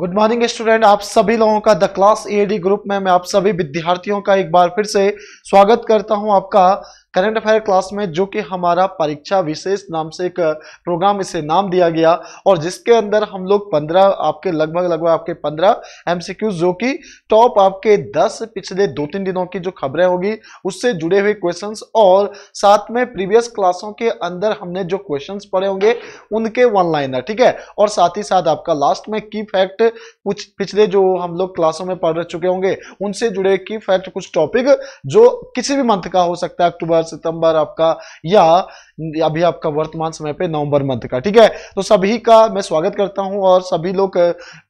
Good morning student आप सभी लोगों का द क्लास एडी ग्रुप में मैं आप सभी विद्यार्थियों का एक बार फिर से स्वागत करता हूं आपका करंट अफेयर क्लास में जो कि हमारा परीक्षा विशेष नाम से एक प्रोग्राम इसे नाम दिया गया और जिसके अंदर हम लोग पंद्रह आपके लगभग लगभग आपके पंद्रह एम जो कि टॉप आपके दस पिछले दो तीन दिनों की जो खबरें होगी उससे जुड़े हुए क्वेश्चन और साथ में प्रीवियस क्लासों के अंदर हमने जो क्वेश्चन पढ़े होंगे उनके वन लाइनर ठीक है और साथ ही साथ आपका लास्ट में की फैक्ट कुछ पिछले जो हम लोग क्लासों में पढ़ चुके होंगे उनसे जुड़े की फैक्ट कुछ टॉपिक जो किसी भी मंथ का हो सकता है अक्टूबर सितंबर आपका या अभी आपका वर्तमान समय पे नवंबर मंथ का ठीक है तो सभी का मैं स्वागत करता हूं और सभी लोग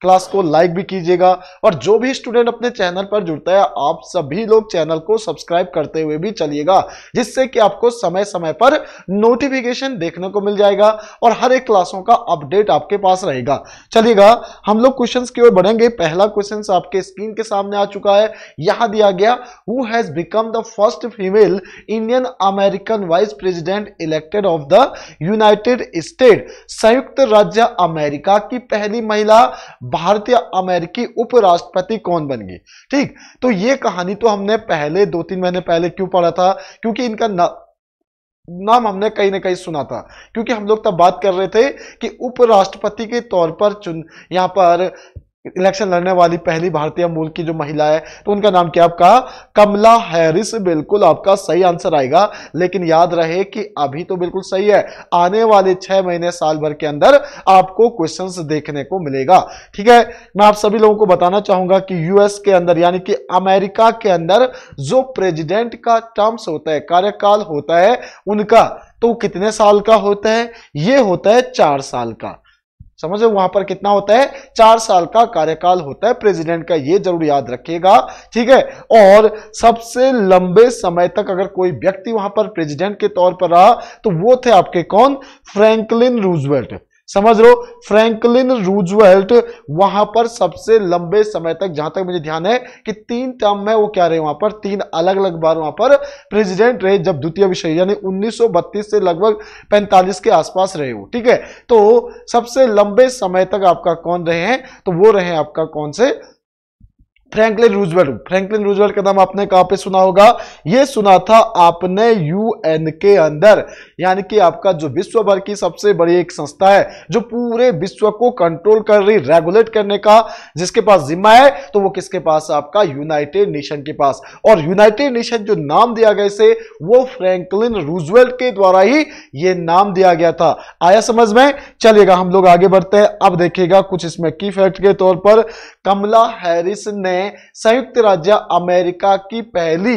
क्लास को लाइक भी कीजिएगा और जो भी स्टूडेंट अपने चैनल पर जुड़ता है आप सभी लोग चैनल को सब्सक्राइब करते हुए भी चलिएगा जिससे कि आपको समय समय पर नोटिफिकेशन देखने को मिल जाएगा और हर एक क्लासों का अपडेट आपके पास रहेगा चलिएगा हम लोग क्वेश्चन की ओर बढ़ेंगे पहला क्वेश्चन आपके स्क्रीन के सामने आ चुका है यहां दिया गया who has become the first female Indian Indian American vice president elected of the United State संयुक्त राज्य अमेरिका की पहली महिला भारतीय अमेरिकी उपराष्ट्रपति कौन बन गई ठीक तो ये कहानी तो हमने पहले दो तीन महीने पहले क्यों पढ़ा था क्योंकि इनका न... नाम हमने कहीं ना कहीं सुना था क्योंकि हम लोग तब बात कर रहे थे कि उपराष्ट्रपति के तौर पर चुन यहां पर इलेक्शन लड़ने वाली पहली भारतीय मूल की जो महिला है तो उनका नाम क्या आपका कमला हैरिस बिल्कुल आपका सही आंसर आएगा लेकिन याद रहे कि अभी तो बिल्कुल सही है आने वाले छह महीने साल भर के अंदर आपको क्वेश्चंस देखने को मिलेगा ठीक है मैं आप सभी लोगों को बताना चाहूंगा कि यूएस के अंदर यानी कि अमेरिका के अंदर जो प्रेजिडेंट का टर्म्स होता है कार्यकाल होता है उनका तो कितने साल का होता है ये होता है चार साल का समझ रहे वहां पर कितना होता है चार साल का कार्यकाल होता है प्रेसिडेंट का ये जरूर याद रखिएगा ठीक है और सबसे लंबे समय तक अगर कोई व्यक्ति वहां पर प्रेसिडेंट के तौर पर रहा तो वो थे आपके कौन फ्रैंकलिन रूजवेल्ट समझ लो फ्रैंकलिन रूजवेल्ट वहां पर सबसे लंबे समय तक जहां तक मुझे ध्यान है कि तीन टर्म में वो क्या रहे वहां पर तीन अलग अलग बार वहां पर प्रेसिडेंट रहे जब द्वितीय विषय यानी 1932 से लगभग 45 के आसपास रहे हो ठीक है तो सबसे लंबे समय तक आपका कौन रहे हैं तो वो रहे आपका कौन से फ्रैंकलिन रूजवेल्ट फ्रैंकलिन रूजवेल्ट का नाम आपने कहां पे सुना होगा ये सुना था आपने यूएन के अंदर यानी कि आपका जो विश्व भर की सबसे बड़ी एक संस्था है जो पूरे विश्व को कंट्रोल कर रही रेगुलेट करने का जिसके पास जिम्मा है तो वो किसके पास आपका यूनाइटेड नेशन के पास और यूनाइटेड नेशन जो नाम दिया गया इसे वो फ्रेंकलिन रूजवेल्ट के द्वारा ही ये नाम दिया गया था आया समझ में चलिएगा हम लोग आगे बढ़ते हैं अब देखिएगा कुछ इसमें की फैक्ट के तौर पर कमला हैरिस ने ने संयुक्त राज्य अमेरिका की पहली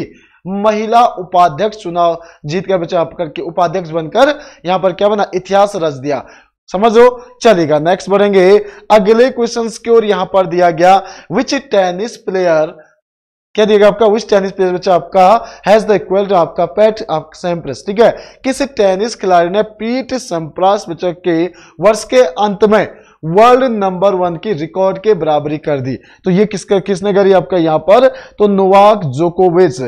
महिला उपाध्यक्ष चुनाव जीत कर बचा करके उपाध्यक्ष बनकर यहां पर क्या बना इतिहास रच दिया समझो चलेगा नेक्स्ट बढ़ेंगे अगले क्वेश्चन की ओर यहां पर दिया गया विच टेनिस प्लेयर क्या दिएगा आपका विच टेनिस प्लेयर बच्चा आपका हैज द इक्वल आपका पैट आपका सैम्प्रस ठीक है किस टेनिस खिलाड़ी ने पीट संप्रास बच्चा के वर्ष के अंत में वर्ल्ड नंबर वन की रिकॉर्ड के बराबरी कर दी तो ये किसका किसने करी आपका यहाँ पर तो नोवाक जोकोविच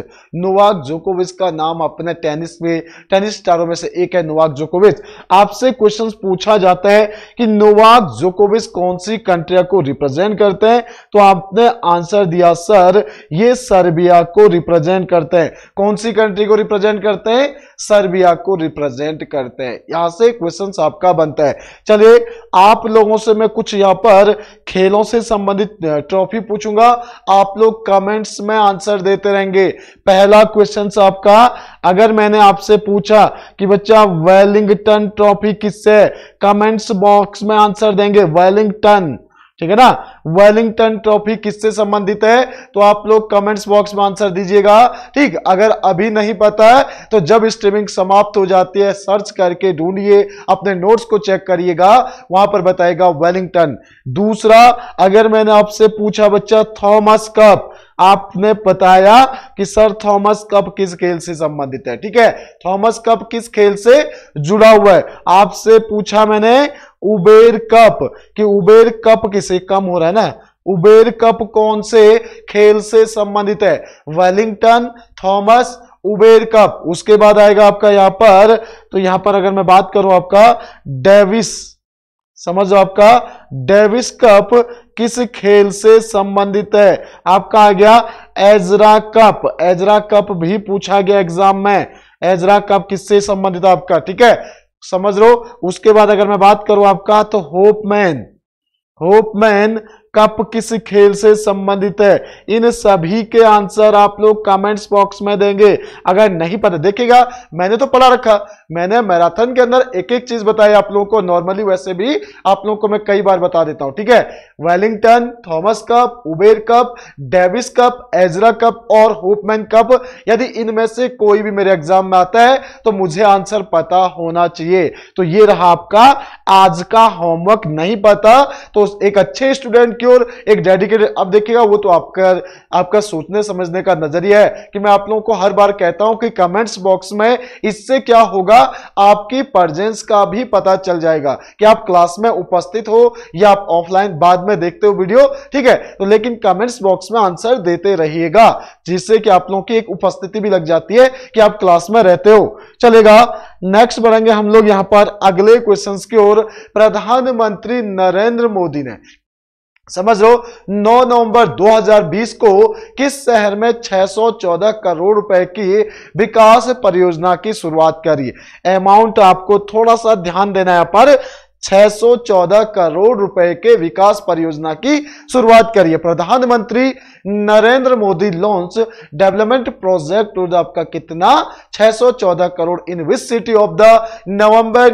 नोवाक जोकोविच का नाम अपने टेनिस में टेनिस स्टारों में से एक है नोवाक जोकोविच आपसे क्वेश्चन पूछा जाता है कि नोवाक जोकोविच कौन सी कंट्री को रिप्रेजेंट करते हैं तो आपने आंसर दिया सर ये सर्बिया को रिप्रेजेंट करते हैं कौन सी कंट्री को रिप्रेजेंट करते हैं सर्बिया को रिप्रेजेंट करते हैं यहां से क्वेश्चन आपका बनता है चलिए आप लोगों से मैं कुछ यहाँ पर खेलों से संबंधित ट्रॉफी पूछूंगा आप लोग कमेंट्स में आंसर देते रहेंगे पहला क्वेश्चन आपका अगर मैंने आपसे पूछा कि बच्चा वेलिंगटन ट्रॉफी किससे कमेंट्स बॉक्स में आंसर देंगे वेलिंगटन ठीक है ना वेलिंगटन ट्रॉफी किससे संबंधित है तो आप लोग कमेंट्स बॉक्स में आंसर दीजिएगा ठीक अगर अभी नहीं पता है तो जब स्ट्रीमिंग समाप्त हो जाती है सर्च करके ढूंढिए अपने नोट्स को चेक करिएगा वहां पर बताएगा वेलिंगटन दूसरा अगर मैंने आपसे पूछा बच्चा थॉमस कप आपने बताया कि सर थॉमस कप किस खेल से संबंधित है ठीक है थॉमस कप किस खेल से जुड़ा हुआ है आपसे पूछा मैंने उबेर कप कि उबेर कप किसे कम हो रहा है ना उबेर कप कौन से खेल से संबंधित है वेलिंगटन थॉमस उबेर कप उसके बाद आएगा आपका यहां पर तो यहां पर अगर मैं बात करूं आपका डेविस समझ लो आपका डेविस कप किस खेल से संबंधित है आपका आ गया एजरा कप एजरा कप भी पूछा गया एग्जाम में एजरा कप किससे संबंधित है आपका ठीक है समझ लो उसके बाद अगर मैं बात करूं आपका तो होपमैन होपमैन कप किस खेल से संबंधित है इन सभी के आंसर आप लोग कमेंट्स बॉक्स में देंगे अगर नहीं पता देखिएगा मैंने तो पढ़ा रखा मैंने मैराथन के अंदर एक एक चीज बताई आप लोगों को नॉर्मली वैसे भी आप लोगों को मैं कई बार बता देता हूं ठीक है Wellington Thomas cup Uber cup Davis cup Ezra cup और होपमैन कप यदि इनमें से कोई भी मेरे एग्जाम में आता है तो मुझे आंसर पता होना चाहिए तो ये रहा आपका आज का होमवर्क नहीं पता तो एक अच्छे स्टूडेंट की ओर एक डेडिकेटेड अब देखिएगा वो तो आपका आपका सोचने समझने का नजरिया है कि मैं आप लोगों को हर बार कहता हूं कि कमेंट्स बॉक्स में इससे क्या होगा आपकी प्रजेंस का भी पता चल जाएगा कि आप क्लास में उपस्थित हो या आप ऑफलाइन बाद में देखते हो वीडियो ठीक है तो लेकिन कमेंट्स बॉक्स में आंसर देते रहिएगा जिससे कि आप लोगों की एक उपस्थिति भी लग जाती है कि आप क्लास में रहते हो चलेगा नेक्स्ट बढ़ेंगे हम लोग यहां पर अगले क्वेश्चंस की ओर प्रधानमंत्री नरेंद्र मोदी ने समझ लो 9 नवंबर 2020 को किस शहर में 614 करोड़ रुपए की विकास परियोजना की शुरुआत करी अमाउंट आपको थोड़ा सा ध्यान देना है पर 614 करोड़ रुपए के विकास परियोजना की शुरुआत करिए प्रधानमंत्री Narendra Modi launch development project आपका कितना 614 crore in which city of the November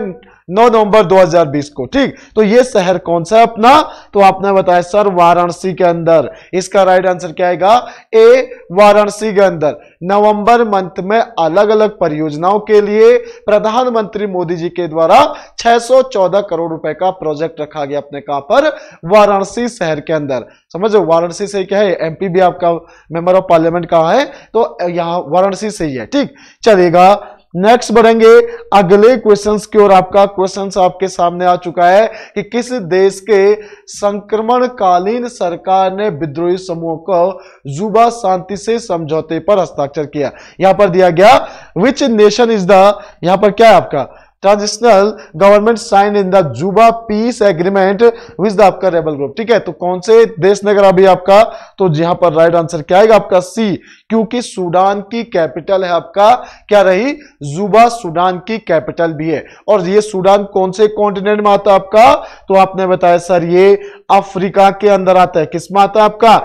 9 नवंबर 2020 को ठीक तो ये शहर कौन सा है अपना तो आपने बताया सर वाराणसी के अंदर इसका राइट आंसर क्या आएगा ए वाराणसी के अंदर नवंबर मंथ में अलग अलग परियोजनाओं के लिए प्रधानमंत्री मोदी जी के द्वारा 614 करोड़ रुपए का प्रोजेक्ट रखा गया अपने कहा पर वाराणसी शहर के अंदर समझो वाराणसी से क्या है एमपी भी आपका मेंबर ऑफ पार्लियामेंट कहा है तो यहां वाराणसी से ही है ठीक चलेगा नेक्स्ट बढ़ेंगे अगले क्वेश्चंस की ओर आपका क्वेश्चंस आपके सामने आ चुका है कि किस देश के संक्रमणकालीन सरकार ने विद्रोही समूह को जुबा शांति से समझौते पर हस्ताक्षर किया यहां पर दिया गया विच नेशन इज द यहां पर क्या है आपका transitional government sign in the Juba peace agreement with the आपका रेबल ग्रुप ठीक है तो कौन से देश ने करा अभी आपका तो यहां पर राइट आंसर क्या आएगा आपका सी क्योंकि सूडान की कैपिटल है आपका क्या रही जुबा सूडान की कैपिटल भी है और ये सूडान कौन से कॉन्टिनेंट में आता आपका तो आपने बताया सर ये अफ्रीका के अंदर आता है किस में आता है आपका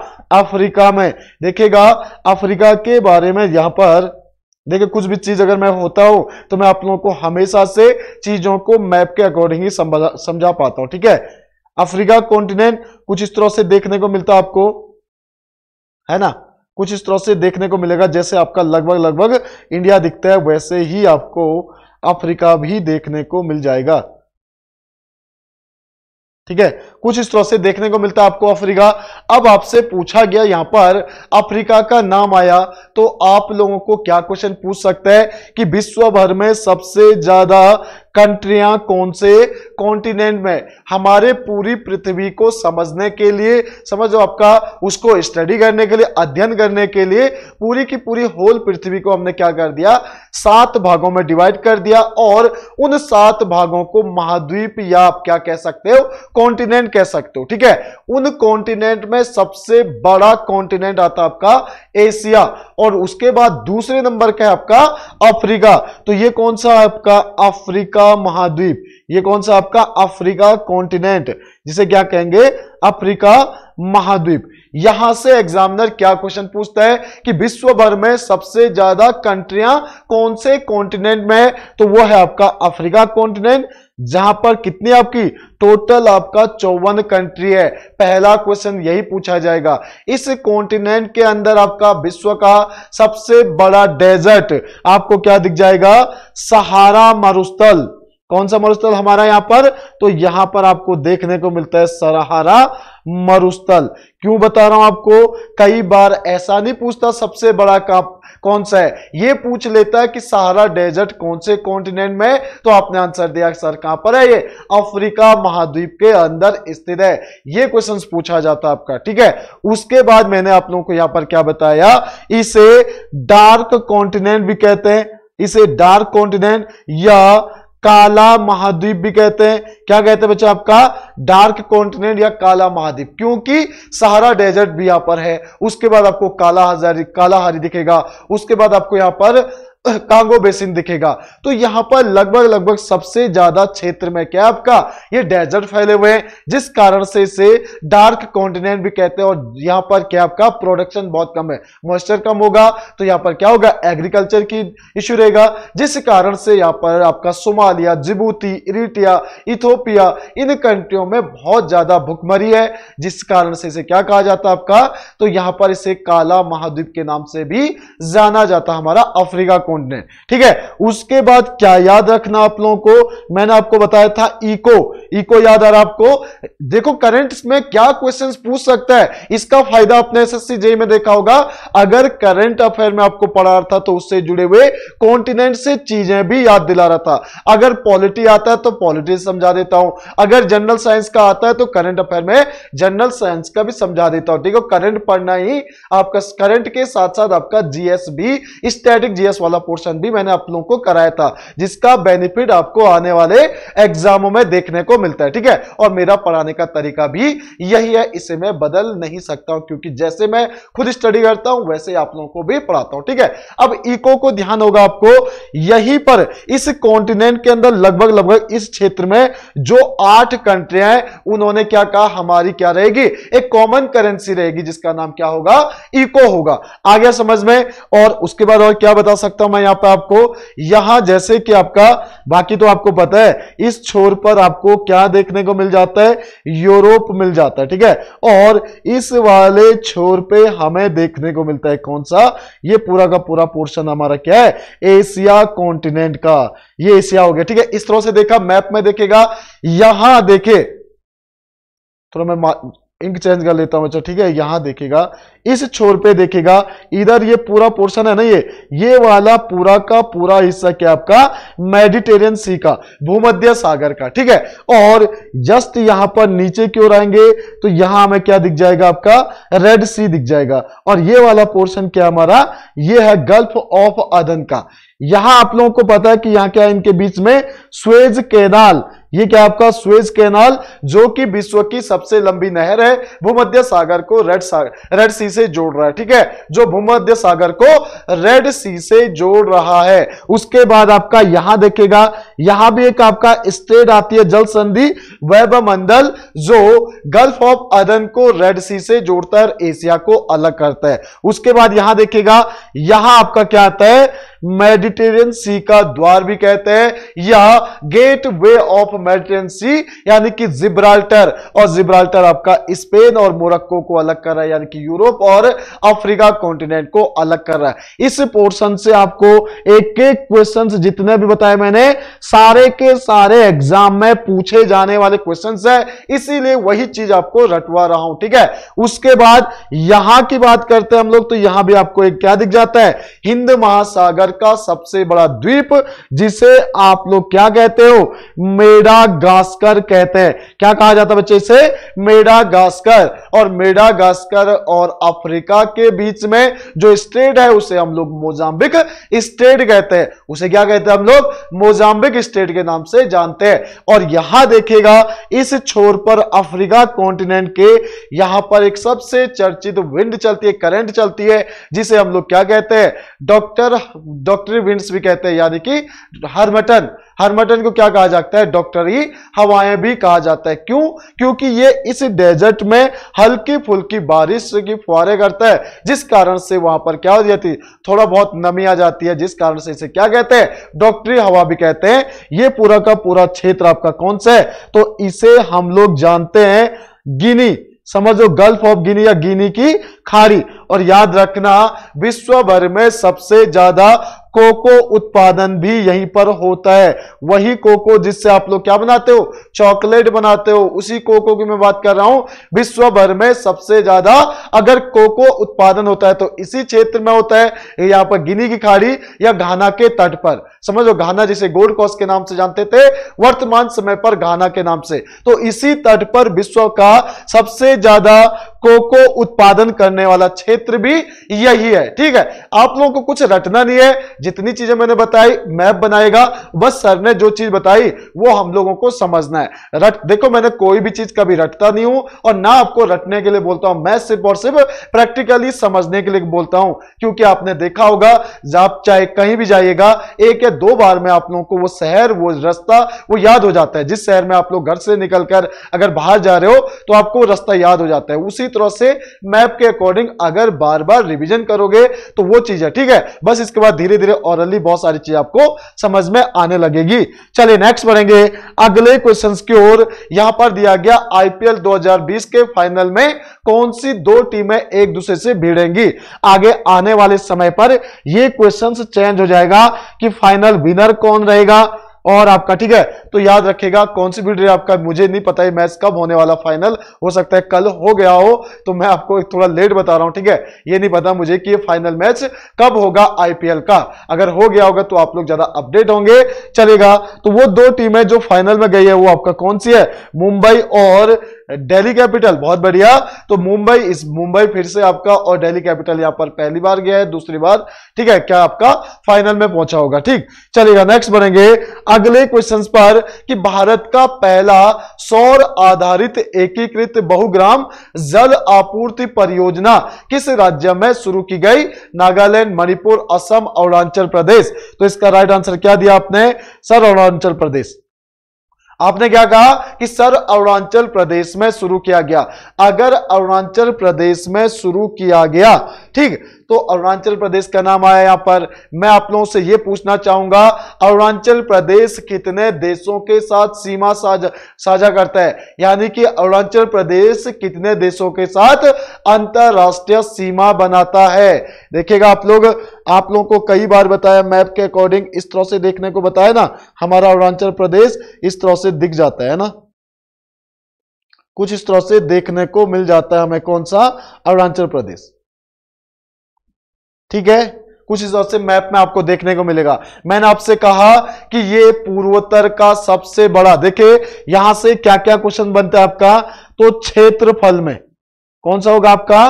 अफ्रीका में देखिएगा अफ्रीका के बारे में यहां पर देखिए कुछ भी चीज अगर मैं होता हूं तो मैं आप लोगों को हमेशा से चीजों को मैप के अकॉर्डिंग ही समझा पाता हूं ठीक है अफ्रीका कॉन्टिनेंट कुछ इस तरह से देखने को मिलता आपको है ना कुछ इस तरह से देखने को मिलेगा जैसे आपका लगभग लगभग इंडिया दिखता है वैसे ही आपको अफ्रीका भी देखने को मिल जाएगा ठीक है कुछ इस तरह से देखने को मिलता है आपको अफ्रीका अब आपसे पूछा गया यहां पर अफ्रीका का नाम आया तो आप लोगों को क्या क्वेश्चन पूछ सकते हैं कि विश्व भर में सबसे ज्यादा कंट्रियां कौन से कॉन्टिनेंट में हमारे पूरी पृथ्वी को समझने के लिए समझो आपका उसको स्टडी करने के लिए अध्ययन करने के लिए पूरी की पूरी होल पृथ्वी को हमने क्या कर दिया सात भागों में डिवाइड कर दिया और उन सात भागों को महाद्वीप या आप क्या कह सकते हो कॉन्टिनेंट कह सकते हो ठीक है उन कॉन्टिनेंट में सबसे बड़ा कॉन्टिनेंट आता है आपका एशिया और उसके बाद दूसरे नंबर का है आपका अफ्रीका तो ये कौन सा है आपका अफ्रीका महाद्वीप ये कौन सा आपका अफ्रीका कॉन्टिनेंट जिसे क्या कहेंगे अफ्रीका महाद्वीप यहां से एग्जामिनर क्या क्वेश्चन पूछता है कि विश्व भर में सबसे ज्यादा कंट्रियां कौन से कॉन्टिनेंट में है तो वो है आपका अफ्रीका कॉन्टिनेंट जहां पर कितनी आपकी टोटल आपका चौवन कंट्री है पहला क्वेश्चन यही पूछा जाएगा इस कॉन्टिनेंट के अंदर आपका विश्व का सबसे बड़ा डेजर्ट आपको क्या दिख जाएगा सहारा मरुस्थल कौन सा मरुस्थल हमारा यहां पर तो यहां पर आपको देखने को मिलता है सहारा मरुस्थल क्यों बता रहा हूं आपको कई बार ऐसा नहीं पूछता सबसे बड़ा का कौन सा है ये पूछ लेता है कि सहारा डेजर्ट कौन से कॉन्टिनेंट में तो आपने आंसर दिया सर कहां पर है ये अफ्रीका महाद्वीप के अंदर स्थित है ये क्वेश्चन पूछा जाता है आपका ठीक है उसके बाद मैंने आप लोगों को यहां पर क्या बताया इसे डार्क कॉन्टिनेंट भी कहते हैं इसे डार्क कॉन्टिनेंट या काला महाद्वीप भी कहते हैं क्या कहते हैं बच्चे आपका डार्क कॉन्टिनेंट या काला महाद्वीप क्योंकि सहारा डेजर्ट भी यहां पर है उसके बाद आपको काला हजारी काला हारी दिखेगा उसके बाद आपको यहां पर कांगो बेसिन दिखेगा तो यहां पर लगभग लगभग सबसे ज्यादा क्षेत्र में क्या आपका ये डेजर्ट फैले हुए हैं जिस कारण से इसे डार्क कॉन्टिनेंट भी कहते हैं और यहां पर क्या आपका प्रोडक्शन बहुत कम है मॉइस्चर कम होगा तो यहां पर क्या होगा एग्रीकल्चर की इश्यू रहेगा जिस कारण से यहां पर आपका सोमालिया जिबूती इरिटिया इथोपिया इन कंट्रियों में बहुत ज्यादा भुखमरी है जिस कारण से इसे क्या कहा जाता है आपका तो यहां पर इसे काला महाद्वीप के नाम से भी जाना जाता हमारा अफ्रीका कॉन्टिनेंट ठीक है उसके बाद क्या याद रखना आप लोगों को मैंने आपको बताया था इको इको याद आ रहा आपको देखो करंट में क्या क्वेश्चन पूछ सकता है इसका फायदा आपने एस जेई में देखा होगा अगर करंट अफेयर में आपको पढ़ा रहा था तो उससे जुड़े हुए कॉन्टिनेंट से चीजें भी याद दिला रहा था अगर पॉलिटी आता है तो पॉलिटी समझा देता हूं अगर जनरल साइंस का आता है तो करंट अफेयर में जनरल साइंस का भी समझा देता हूं ठीक है करंट पढ़ना ही आपका करंट के साथ साथ आपका जीएस भी स्टैटिक जीएस वाला पोर्शन भी मैंने आप लोगों को कराया था जिसका बेनिफिट आपको आने वाले एग्जामों में देखने को मिलता है ठीक है और मेरा पढ़ाने का तरीका भी यही है इसे मैं बदल नहीं सकता हूं क्योंकि जैसे मैं खुद स्टडी करता हूं वैसे आप लोगों को भी पढ़ाता हूं ठीक है अब इको को ध्यान होगा आपको यहीं पर इस कॉन्टिनेंट के अंदर लगभग लगभग इस क्षेत्र में जो आठ कंट्रियां हैं उन्होंने क्या कहा हमारी क्या रहेगी एक कॉमन करेंसी रहेगी जिसका नाम क्या होगा इको होगा आ गया समझ में और उसके बाद और क्या बता सकता हूं मैं यहां पर आपको यहां जैसे कि आपका बाकी तो आपको पता है इस छोर पर आपको क्या देखने को मिल जाता है यूरोप मिल जाता है ठीक है और इस वाले छोर पे हमें देखने को मिलता है कौन सा ये पूरा का पूरा पोर्शन हमारा क्या है एशिया कॉन्टिनेंट का ये एशिया हो गया ठीक है इस तरह से देखा मैप में देखेगा यहां देखे थोड़ा मैं इंक चेंज कर लेता हूं बच्चों ठीक है यहां देखेगा इस छोर पे देखेगा इधर ये पूरा पोर्शन है ना ये ये वाला पूरा का पूरा हिस्सा क्या आपका मेडिटेरियन सी का भूमध्य सागर का ठीक है और जस्ट यहां पर नीचे की ओर आएंगे तो यहां हमें क्या दिख जाएगा आपका रेड सी दिख जाएगा और ये वाला पोर्शन क्या हमारा ये है गल्फ ऑफ अदन का यहां आप लोगों को पता है कि यहां क्या इनके बीच में स्वेज केनाल ये क्या आपका स्वेज कैनाल जो कि विश्व की सबसे लंबी नहर है भूमध्य सागर को रेड सागर रेड सी से जोड़ रहा है ठीक है जो भूमध्य सागर को रेड सी से जोड़ रहा है उसके बाद आपका यहां देखेगा यहां भी एक आपका स्टेट आती है जल संधि मंडल जो गल्फ ऑफ अदन को रेड सी से जोड़ता है एशिया को अलग करता है उसके बाद यहां देखेगा यहां आपका क्या आता है मेडिटेरियन सी का द्वार भी कहते हैं या gate way of Mediterranean sea यानी कि जिब्राल्टर और जिब्राल्टर आपका स्पेन और मोरक्को को अलग कर रहा है यानी कि यूरोप और अफ्रीका कॉन्टिनेंट को अलग कर रहा है इस पोर्शन से आपको एक एक क्वेश्चन जितने भी बताए मैंने सारे के सारे एग्जाम में पूछे जाने वाले क्वेश्चन है इसीलिए वही चीज आपको रटवा रहा हूं ठीक है उसके बाद यहां की बात करते हैं हम लोग तो यहां भी आपको एक क्या दिख जाता है हिंद महासागर का सबसे बड़ा द्वीप जिसे आप लोग क्या कहते हो मेडा गास्कर कहते हैं क्या कहा जाता है बच्चे इसे मेडा गास्कर और मेडा गास्कर और अफ्रीका के बीच में जो स्टेट है उसे हम लोग मोजाम्बिक स्टेट कहते हैं उसे क्या कहते हैं हम लोग मोजाम्बिक स्टेट के नाम से जानते हैं और यहां देखेगा इस छोर पर अफ्रीका कॉन्टिनेंट के यहां पर एक सबसे चर्चित विंड चलती है करंट चलती है जिसे हम लोग क्या कहते हैं डॉक्टर डॉक्टरी विंड्स भी कहते हैं यानी कि हरमटन हरमटन को क्या कहा जाता है डॉक्टरी हवाएं भी कहा जाता है क्यों क्योंकि ये इस डेजर्ट में हल्की फुल्की बारिश की फुहारे करता है जिस कारण से वहां पर क्या हो जाती है थोड़ा बहुत नमी आ जाती है जिस कारण से इसे क्या कहते हैं डॉक्टरी हवा भी कहते हैं ये पूरा का पूरा क्षेत्र आपका कौन सा है तो इसे हम लोग जानते हैं गिनी समझो गल्फ ऑफ गिनी या गिनी की खाड़ी और याद रखना विश्व भर में सबसे ज्यादा कोको उत्पादन भी यहीं पर होता है वही कोको जिससे आप लोग क्या बनाते हो चॉकलेट बनाते हो उसी कोको की मैं बात कर रहा हूं विश्व भर में सबसे ज्यादा अगर कोको उत्पादन होता है तो इसी क्षेत्र में होता है यहां पर गिनी की खाड़ी या घाना के तट पर समझो घाना जिसे गोल्ड कोस्ट के नाम से जानते थे वर्तमान समय पर घाना के नाम से तो इसी तट पर विश्व का सबसे ज्यादा कोको उत्पादन करने वाला क्षेत्र भी यही है ठीक है आप लोगों को कुछ रटना नहीं है जितनी चीजें मैंने बताई मैप बनाएगा बस सर ने जो चीज बताई वो हम लोगों को समझना है रट देखो मैंने कोई भी चीज कभी रटता नहीं हूं और ना आपको रटने के लिए बोलता हूं मैं सिर्फ और सिर्फ प्रैक्टिकली समझने के लिए बोलता हूं क्योंकि आपने देखा होगा आप चाहे कहीं भी जाइएगा एक या दो बार में आप लोगों को वो शहर वो रास्ता वो याद हो जाता है जिस शहर में आप लोग घर से निकलकर अगर बाहर जा रहे हो तो आपको रास्ता याद हो जाता है उसी तरह से मैप के अकॉर्डिंग अगर बार बार रिविजन करोगे तो वो चीज है ठीक है बस इसके बाद धीरे धीरे औरली बहुत सारी चीज आपको समझ में आने लगेगी चलिए नेक्स्ट बढ़ेंगे अगले क्वेश्चन की ओर यहां पर दिया गया आईपीएल 2020 के फाइनल में कौन सी दो टीमें एक दूसरे से भिड़ेंगी आगे आने वाले समय पर यह क्वेश्चन चेंज हो जाएगा कि फाइनल विनर कौन रहेगा और आपका ठीक है तो याद रखेगा कौन सी बिल्डर आपका मुझे नहीं पता है मैच कब होने वाला फाइनल हो सकता है कल हो गया हो तो मैं आपको थोड़ा लेट बता रहा हूं ठीक है ये नहीं पता मुझे कि ये फाइनल मैच कब होगा आईपीएल का अगर हो गया होगा तो आप लोग ज्यादा अपडेट होंगे चलेगा तो वो दो टीमें जो फाइनल में गई है वो आपका कौन सी है मुंबई और दिल्ली कैपिटल बहुत बढ़िया तो मुंबई इस मुंबई फिर से आपका और दिल्ली कैपिटल यहां पर पहली बार गया है दूसरी बार ठीक है क्या आपका फाइनल में पहुंचा होगा ठीक चलेगा नेक्स्ट बनेंगे अगले क्वेश्चन पर कि भारत का पहला सौर आधारित एकीकृत बहुग्राम जल आपूर्ति परियोजना किस राज्य में शुरू की गई नागालैंड मणिपुर असम अरुणाचल प्रदेश तो इसका राइट आंसर क्या दिया आपने सर अरुणाचल प्रदेश आपने क्या कहा कि सर अरुणाचल प्रदेश में शुरू किया गया अगर अरुणाचल प्रदेश में शुरू किया गया ठीक तो अरुणाचल प्रदेश का नाम आया यहां पर मैं आप लोगों से यह पूछना चाहूंगा अरुणाचल प्रदेश कितने देशों के साथ सीमा साझा साझा करता है यानी कि अरुणाचल प्रदेश कितने देशों के साथ अंतरराष्ट्रीय सीमा बनाता है देखिएगा आप लोग आप लोगों को कई बार बताया मैप के अकॉर्डिंग इस तरह से देखने को बताया ना हमारा अरुणाचल प्रदेश इस तरह से दिख जाता है ना कुछ इस तरह से देखने को मिल जाता है हमें कौन सा अरुणाचल प्रदेश ठीक है कुछ हिसाब से मैप में आपको देखने को मिलेगा मैंने आपसे कहा कि ये पूर्वोत्तर का सबसे बड़ा देखिए यहां से क्या क्या क्वेश्चन बनता है आपका तो क्षेत्रफल में कौन सा होगा आपका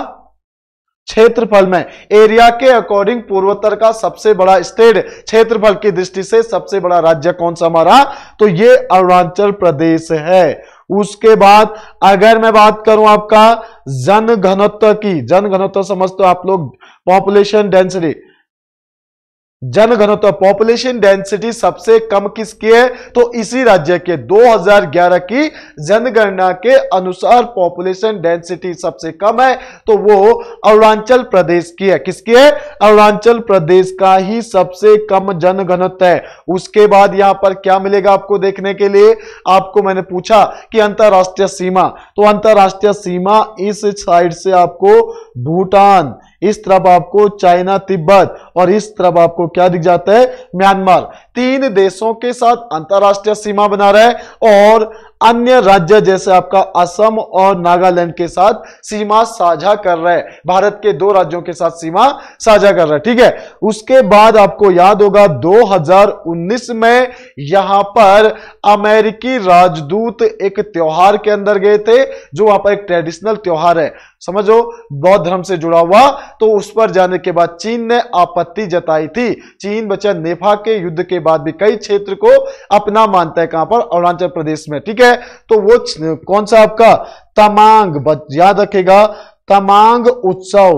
क्षेत्रफल में एरिया के अकॉर्डिंग पूर्वोत्तर का सबसे बड़ा स्टेट क्षेत्रफल की दृष्टि से सबसे बड़ा राज्य कौन सा हमारा तो ये अरुणाचल प्रदेश है उसके बाद अगर मैं बात करूं आपका जन घनत्व की जन घनत्व समझते हो आप लोग पॉपुलेशन डेंसिटी जनघनत्व पॉपुलेशन डेंसिटी सबसे कम किसकी है तो इसी राज्य के 2011 की जनगणना के अनुसार पॉपुलेशन डेंसिटी सबसे कम है तो वो अरुणाचल प्रदेश की है किसकी है अरुणाचल प्रदेश का ही सबसे कम जनघनत्व है उसके बाद यहां पर क्या मिलेगा आपको देखने के लिए आपको मैंने पूछा कि अंतरराष्ट्रीय सीमा तो अंतरराष्ट्रीय सीमा इस साइड से आपको भूटान इस तरफ आपको चाइना तिब्बत और इस तरफ आपको क्या दिख जाता है म्यांमार तीन देशों के साथ अंतरराष्ट्रीय सीमा बना रहा है और अन्य राज्य जैसे आपका असम और नागालैंड के साथ सीमा साझा कर रहा है भारत के दो राज्यों के साथ सीमा साझा कर रहा है ठीक है उसके बाद आपको याद होगा 2019 में यहां पर अमेरिकी राजदूत एक त्योहार के अंदर गए थे जो वहां पर एक ट्रेडिशनल त्योहार है समझो बौद्ध धर्म से जुड़ा हुआ तो उस पर जाने के बाद चीन ने आपत्ति जताई थी चीन बचा नेफा के युद्ध के बाद भी कई क्षेत्र को अपना मानता है कहां पर अरुणाचल प्रदेश में ठीक है तो वो कौन सा आपका तमांग याद रखेगा तमांग उत्सव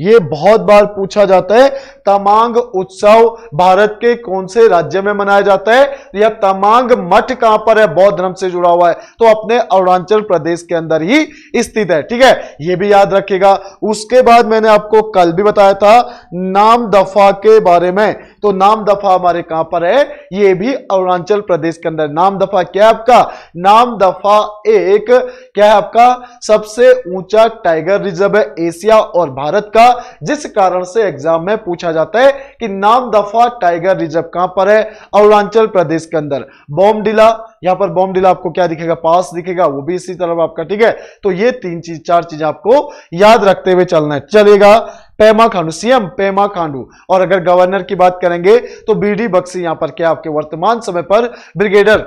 ये बहुत बार पूछा जाता है तमांग उत्सव भारत के कौन से राज्य में मनाया जाता है या तमांग मठ कहां पर है बौद्ध धर्म से जुड़ा हुआ है तो अपने अरुणाचल प्रदेश के अंदर ही स्थित है ठीक है यह भी याद रखिएगा उसके बाद मैंने आपको कल भी बताया था नाम दफा के बारे में तो नाम दफा हमारे कहां पर है यह भी अरुणाचल प्रदेश के अंदर नाम दफा क्या है आपका नाम दफा एक क्या है आपका सबसे ऊंचा टाइगर रिजर्व है एशिया और भारत का जिस कारण से एग्जाम में पूछा जाता है कि नाम दफा टाइगर रिजर्व कहां पर है अरुणाचल प्रदेश के अंदर बॉम्बडिला यहां पर बॉम्बडिला आपको क्या दिखेगा पास दिखेगा वो भी इसी तरफ आपका ठीक है तो ये तीन चीज चार चीज आपको याद रखते हुए चलना है चलेगा पेमा खांडू सीएम पेमा खांडू और अगर गवर्नर की बात करेंगे तो बीडी डी बक्सी यहां पर क्या आपके वर्तमान समय पर ब्रिगेडर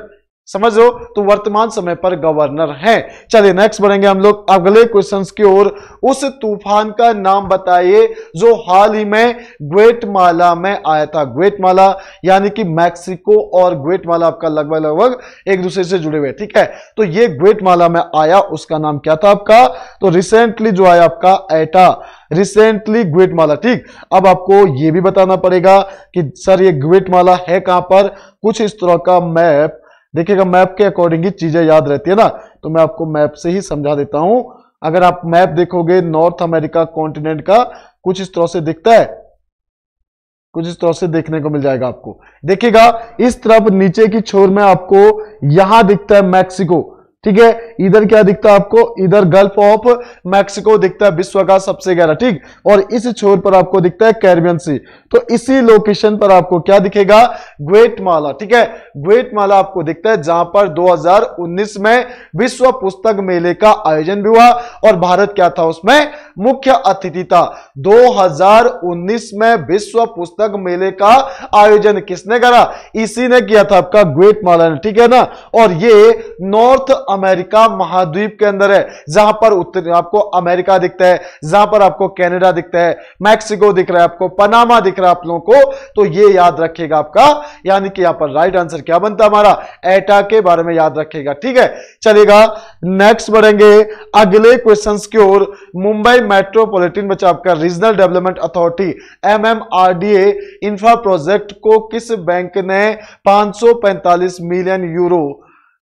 समझ लो तो वर्तमान समय पर गवर्नर है चलिए नेक्स्ट बढ़ेंगे हम लोग अगले क्वेश्चन की ओर उस तूफान का नाम बताइए जो हाल ही में ग्वेटमाला में आया था ग्वेटमाला यानी कि मैक्सिको और ग्वेटमाला आपका लगभग लगभग एक दूसरे से जुड़े हुए ठीक है तो ये ग्वेटमाला में आया उसका नाम क्या था आपका तो रिसेंटली जो आया आपका एटा रिसेंटली ग्वेटमाला ठीक अब आपको ये भी बताना पड़ेगा कि सर ये ग्वेटमाला है कहां पर कुछ इस तरह का मैप देखिएगा मैप के अकॉर्डिंग ही चीजें याद रहती है ना तो मैं आपको मैप से ही समझा देता हूं अगर आप मैप देखोगे नॉर्थ अमेरिका कॉन्टिनेंट का कुछ इस तरह से दिखता है कुछ इस तरह से देखने को मिल जाएगा आपको देखिएगा इस तरफ नीचे की छोर में आपको यहां दिखता है मैक्सिको ठीक है इधर क्या दिखता है आपको इधर गल्फ ऑफ मैक्सिको दिखता है विश्व का सबसे गहरा ठीक और इस छोर पर आपको दिखता है कैरबियन सी तो इसी लोकेशन पर आपको क्या दिखेगा ग्वेटमाला ठीक है ग्वेटमाला आपको दिखता है जहां पर 2019 में विश्व पुस्तक मेले का आयोजन भी हुआ और भारत क्या था उसमें मुख्य अतिथि था दो में विश्व पुस्तक मेले का आयोजन किसने करा इसी ने किया था आपका ग्वेटमाला ने ठीक है ना और ये नॉर्थ अमेरिका महाद्वीप के अंदर है जहां पर उत्तर आपको अमेरिका दिखता है जहां पर आपको कैनेडा दिखता है मैक्सिको दिख रहा है आपको पनामा दिख रहा है आप लोगों को तो ये याद रखेगा आपका यानी कि यहां पर राइट आंसर क्या बनता हमारा एटा के बारे में याद रखेगा ठीक है चलेगा नेक्स्ट बढ़ेंगे अगले क्वेश्चन की ओर मुंबई मेट्रोपोलिटन बचा आपका regional development authority M M R D A infra project को किस बैंक ने पांच सौ पैंतालीस मिलियन यूरो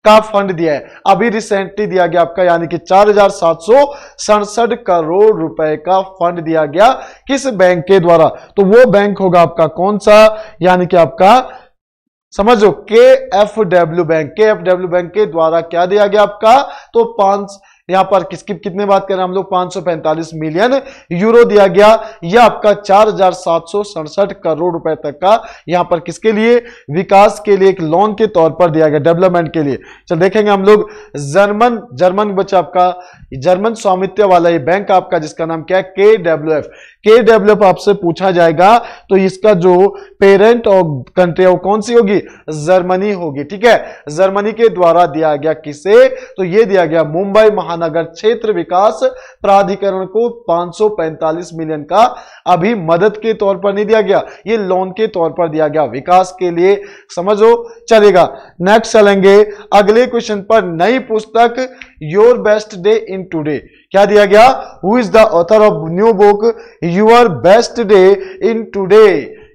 का फंड दिया है अभी रिसेंटली दिया गया आपका यानी कि चार सात सौ सड़सठ करोड़ रुपए का फंड दिया गया किस बैंक के द्वारा तो वो बैंक होगा आपका कौन सा यानी कि आपका समझो K F W bank K F W bank के द्वारा क्या दिया गया आपका तो पांच यहां पर किस कितने बात करें हम लोग 545 मिलियन यूरो दिया गया यह आपका चार करोड़ रुपए तक का यहां पर किसके लिए विकास के लिए एक लोन के तौर पर दिया गया डेवलपमेंट के लिए चल देखेंगे हम लोग जर्मन जर्मन बच्चा आपका जर्मन स्वामित्व वाला ये बैंक आपका जिसका नाम क्या है के डब्ल्यू एफ के डेवलप आपसे पूछा जाएगा तो इसका जो पेरेंट और कंट्री वो कौन सी होगी जर्मनी होगी ठीक है जर्मनी के द्वारा दिया गया किसे तो ये दिया गया मुंबई महानगर क्षेत्र विकास प्राधिकरण को 545 मिलियन का अभी मदद के तौर पर नहीं दिया गया ये लोन के तौर पर दिया गया विकास के लिए समझो चलेगा नेक्स्ट चलेंगे अगले क्वेश्चन पर नई पुस्तक your best day in today क्या दिया गया who is the author of new book your best day in today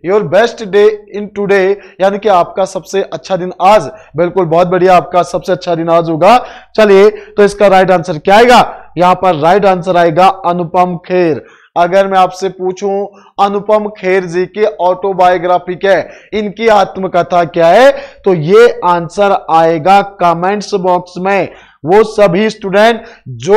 your best day in today यानी कि आपका सबसे अच्छा दिन आज बिल्कुल बहुत बढ़िया आपका सबसे अच्छा दिन आज होगा चलिए तो इसका राइट आंसर क्या आएगा यहां पर राइट आंसर आएगा अनुपम खेर अगर मैं आपसे पूछूं अनुपम खेर जी की ऑटोबायोग्राफी क्या है इनकी आत्मकथा क्या है तो ये आंसर आएगा कमेंट्स बॉक्स में वो सभी स्टूडेंट जो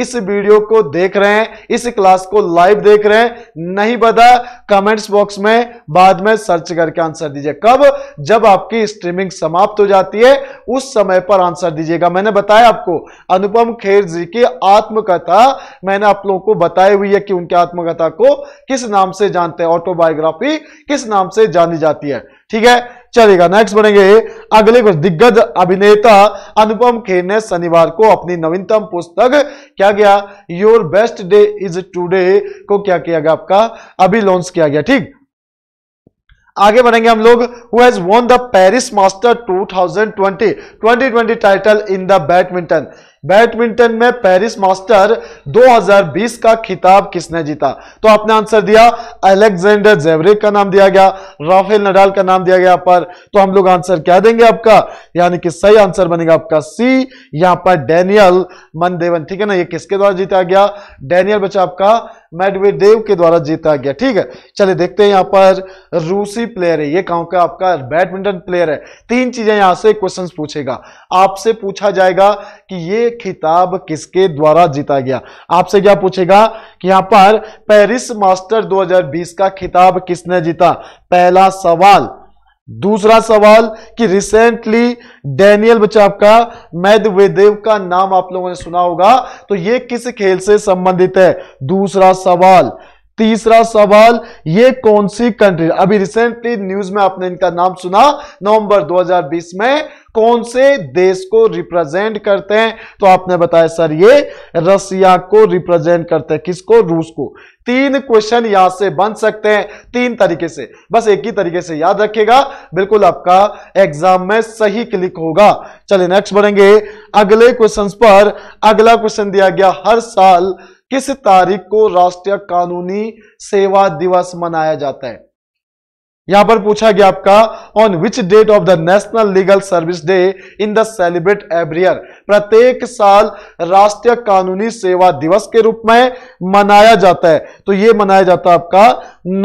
इस वीडियो को देख रहे हैं इस क्लास को लाइव देख रहे हैं नहीं पता कमेंट्स बॉक्स में बाद में सर्च करके आंसर दीजिए कब जब आपकी स्ट्रीमिंग समाप्त हो जाती है उस समय पर आंसर दीजिएगा मैंने बताया आपको अनुपम खेर जी की आत्मकथा मैंने आप लोगों को बताई हुई है कि उनकी आत्मकथा को किस नाम से जानते हैं ऑटोबायोग्राफी किस नाम से जानी जाती है ठीक है चलेगा नेक्स्ट बनेंगे अगले कुछ दिग्गज अभिनेता अनुपम खेर ने शनिवार को अपनी नवीनतम पुस्तक क्या किया your best day is today को क्या किया गया आपका अभी लॉन्च किया गया ठीक आगे बढ़ेंगे हम लोग who has won the Paris master 2020 2020 title in the badminton badminton में पेरिस मास्टर 2020 का खिताब किसने जीता तो आपने आंसर दिया अलेक्जेंडर जेवरिक का नाम दिया गया राफेल नडाल का नाम दिया गया पर तो हम लोग आंसर क्या देंगे आपका यानी कि सही आंसर बनेगा आपका सी यहां पर डेनियल मनदेवन ठीक है ना ये किसके द्वारा जीता गया डेनियल बच्चा आपका मेडवेदेव के द्वारा जीता गया ठीक है चलिए देखते हैं यहाँ पर रूसी प्लेयर है ये कहूँ का आपका बैडमिंटन प्लेयर है तीन चीजें यहाँ से क्वेश्चन पूछेगा आपसे पूछा जाएगा कि ये खिताब किसके द्वारा जीता गया आपसे क्या पूछेगा कि यहाँ पर पेरिस मास्टर 2020 का खिताब किसने जीता पहला सवाल दूसरा सवाल कि रिसेंटली डैनियल का मैद वेदेव का नाम आप लोगों ने सुना होगा तो यह किस खेल से संबंधित है दूसरा सवाल तीसरा सवाल ये कौन सी कंट्री अभी रिसेंटली न्यूज में आपने इनका नाम सुना नवंबर 2020 में कौन से देश को रिप्रेजेंट करते हैं तो आपने बताया सर ये रसिया को रिप्रेजेंट करते हैं किसको रूस को तीन क्वेश्चन यहां से बन सकते हैं तीन तरीके से बस एक ही तरीके से याद रखेगा बिल्कुल आपका एग्जाम में सही क्लिक होगा चलिए नेक्स्ट बढ़ेंगे अगले क्वेश्चन पर अगला क्वेश्चन दिया गया हर साल किस तारीख को राष्ट्रीय कानूनी सेवा दिवस मनाया जाता है यहां पर पूछा गया आपका on which date of the national legal service day in the celebrate every year प्रत्येक साल राष्ट्रीय कानूनी सेवा दिवस के रूप में मनाया जाता है तो यह मनाया जाता है आपका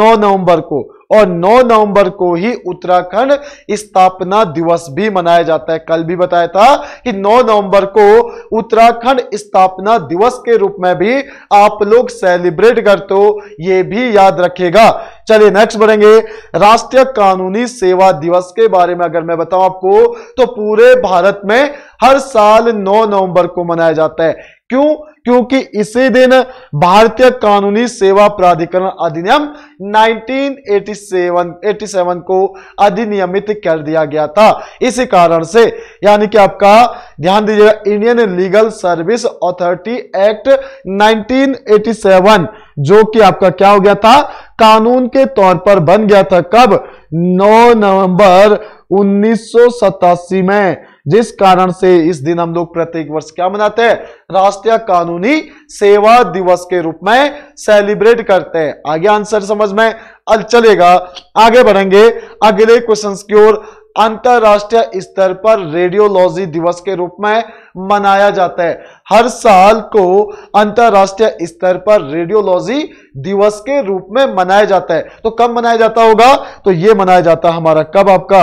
9 नवंबर को और 9 नवंबर को ही उत्तराखंड स्थापना दिवस भी मनाया जाता है कल भी बताया था कि 9 नवंबर को उत्तराखंड स्थापना दिवस के रूप में भी आप लोग सेलिब्रेट कर तो ये भी याद रखेगा चलिए नेक्स्ट बढ़ेंगे राष्ट्रीय कानूनी सेवा दिवस के बारे में अगर मैं बताऊं आपको तो पूरे भारत में हर साल 9 नवंबर को मनाया जाता है क्यों क्योंकि इसी दिन भारतीय कानूनी सेवा प्राधिकरण अधिनियम 1987 87 को अधिनियमित कर दिया गया था इसी कारण से यानी कि आपका ध्यान दीजिएगा Indian legal service authority act 1987 जो कि आपका क्या हो गया था कानून के तौर पर बन गया था कब 9 नवंबर उन्नीस में जिस कारण से इस दिन हम लोग प्रत्येक वर्ष क्या मनाते हैं राष्ट्रीय कानूनी सेवा दिवस के रूप में सेलिब्रेट करते हैं आगे आंसर समझ में अल चलेगा आगे बढ़ेंगे अगले क्वेश्चन की ओर अंतरराष्ट्रीय स्तर पर रेडियोलॉजी दिवस के रूप में मनाया जाता है हर साल को अंतर्राष्ट्रीय स्तर पर रेडियोलॉजी दिवस के रूप में मनाया जाता है तो कब मनाया जाता होगा तो यह मनाया जाता है हमारा कब आपका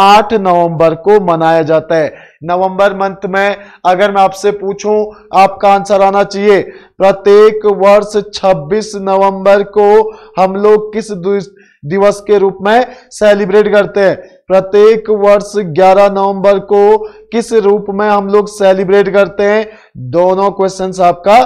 8 नवंबर को मनाया जाता है नवंबर मंथ में अगर मैं आपसे पूछूं आपका आंसर आना चाहिए प्रत्येक वर्ष 26 नवंबर को हम लोग किस दिवस के रूप में सेलिब्रेट करते हैं प्रत्येक वर्ष 11 नवंबर को किस रूप में हम लोग सेलिब्रेट करते हैं दोनों क्वेश्चन आपका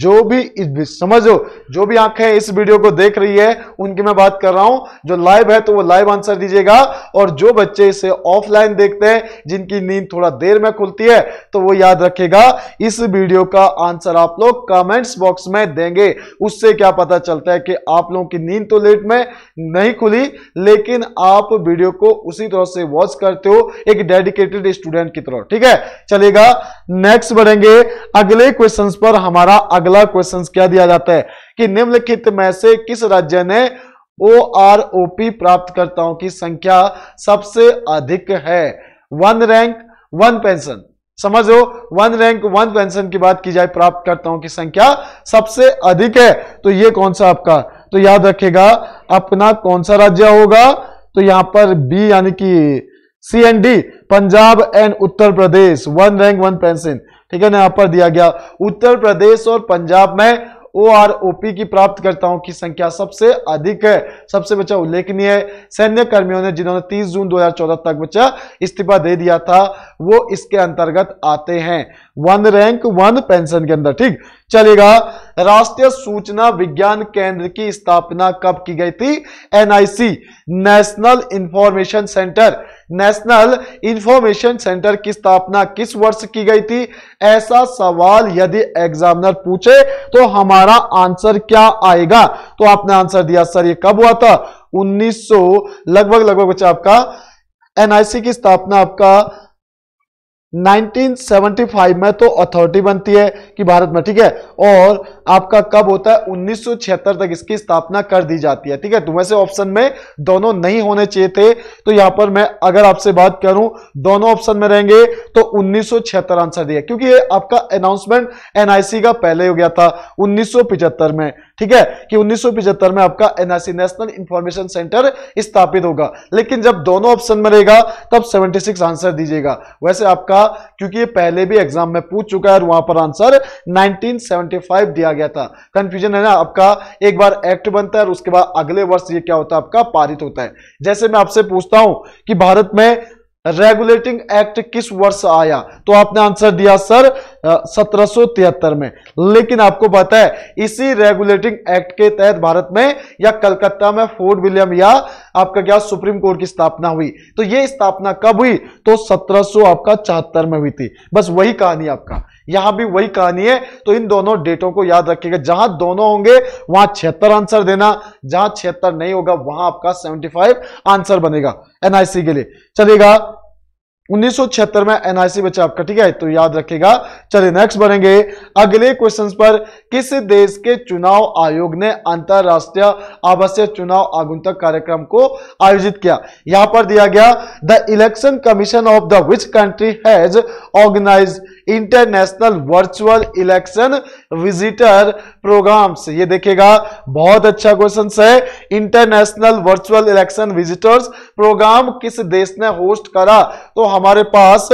जो भी, समझो जो भी आंखें इस वीडियो को देख रही है उनकी मैं बात कर रहा हूं जो लाइव है तो वो लाइव आंसर दीजिएगा और जो बच्चे इसे ऑफलाइन देखते हैं जिनकी नींद थोड़ा देर में खुलती है तो वो याद रखेगा इस वीडियो का आंसर आप लोग कमेंट्स बॉक्स में देंगे उससे क्या पता चलता है कि आप लोगों की नींद तो लेट में नहीं खुली लेकिन आप वीडियो को उसी तरह से वॉच करते हो एक डेडिकेटेड स्टूडेंट की तरह ठीक है चलेगा नेक्स्ट बढ़ेंगे अगले क्वेश्चन पर हमारा अगला क्वेश्चन क्या दिया जाता है कि निम्नलिखित में से किस राज्य ने ओ आर ओ पी प्राप्तकर्ताओं की संख्या सबसे अधिक है वन रैंक वन पेंशन समझो वन रैंक वन पेंशन की बात की जाए प्राप्तकर्ताओं की संख्या सबसे अधिक है तो ये कौन सा आपका तो याद रखेगा अपना कौन सा राज्य होगा तो यहां पर बी यानी कि C N D Punjab and Uttar Pradesh one rank one pension ठीक है ना यहाँ पर दिया गया उत्तर प्रदेश और पंजाब में ओ आर ओ पी की प्राप्तकर्ताओं की संख्या सबसे अधिक है सबसे बच्चा उल्लेखनीय है सैन्य कर्मियों ने जिन्होंने 30 जून 2014 तक बच्चा इस्तीफा दे दिया था वो इसके अंतर्गत आते हैं वन रैंक वन पेंशन के अंदर ठीक चलेगा राष्ट्रीय सूचना विज्ञान केंद्र की स्थापना कब की गई थी NIC national information centre national information centre की स्थापना किस वर्ष की गई थी ऐसा सवाल यदि एग्जामिनर पूछे तो हमारा आंसर क्या आएगा तो आपने आंसर दिया सर ये कब हुआ था 1900 लगभग लगभग बच्चा आपका एनआईसी की स्थापना आपका 1975 में तो अथॉरिटी बनती है कि भारत में ठीक है और आपका कब होता है उन्नीस तक इसकी स्थापना कर दी जाती है ठीक है तो वैसे ऑप्शन में दोनों नहीं होने चाहिए थे तो यहां पर मैं अगर आपसे बात करूं दोनों ऑप्शन में रहेंगे तो उन्नीस आंसर दिया क्योंकि ये आपका अनाउंसमेंट एनआईसी का पहले हो गया था उन्नीस में ठीक है कि 1975 में आपका एनआरसी नेशनल इंफॉर्मेशन सेंटर स्थापित होगा लेकिन जब दोनों ऑप्शन में रहेगा तब 76 आंसर दीजिएगा वैसे आपका क्योंकि ये पहले भी एग्जाम में पूछ चुका है और वहां पर आंसर 1975 दिया गया था कंफ्यूजन है ना आपका एक बार एक्ट बनता है और उसके बाद अगले वर्ष ये क्या होता है आपका पारित होता है जैसे मैं आपसे पूछता हूं कि भारत में रेगुलेटिंग एक्ट किस वर्ष आया तो आपने आंसर दिया सर सत्रह में लेकिन आपको पता है इसी रेगुलेटिंग एक्ट के तहत भारत में या कलकत्ता में फोर्ट विलियम या आपका क्या सुप्रीम कोर्ट की स्थापना हुई तो ये स्थापना कब हुई तो सत्रह आपका चौहत्तर में हुई थी बस वही कहानी आपका यहां भी वही कहानी है तो इन दोनों डेटों को याद रखिएगा जहां दोनों होंगे वहां छिहत्तर आंसर देना जहां छिहत्तर नहीं होगा वहां आपका 75 आंसर बनेगा एनआईसी के लिए चलेगा 1976 में एनआईसी बचा आपका ठीक है तो याद रखेगा चलिए नेक्स्ट बनेंगे अगले क्वेश्चन पर किस देश के चुनाव आयोग ने अंतरराष्ट्रीय आवासीय चुनाव आगुंतक कार्यक्रम को आयोजित किया यहां पर दिया गया the election commission of the which country has organise international virtual election visitor programmes ये देखिएगा बहुत अच्छा क्वेश्चन है international virtual election visitors programme किस देश ने होस्ट करा तो हमारे पास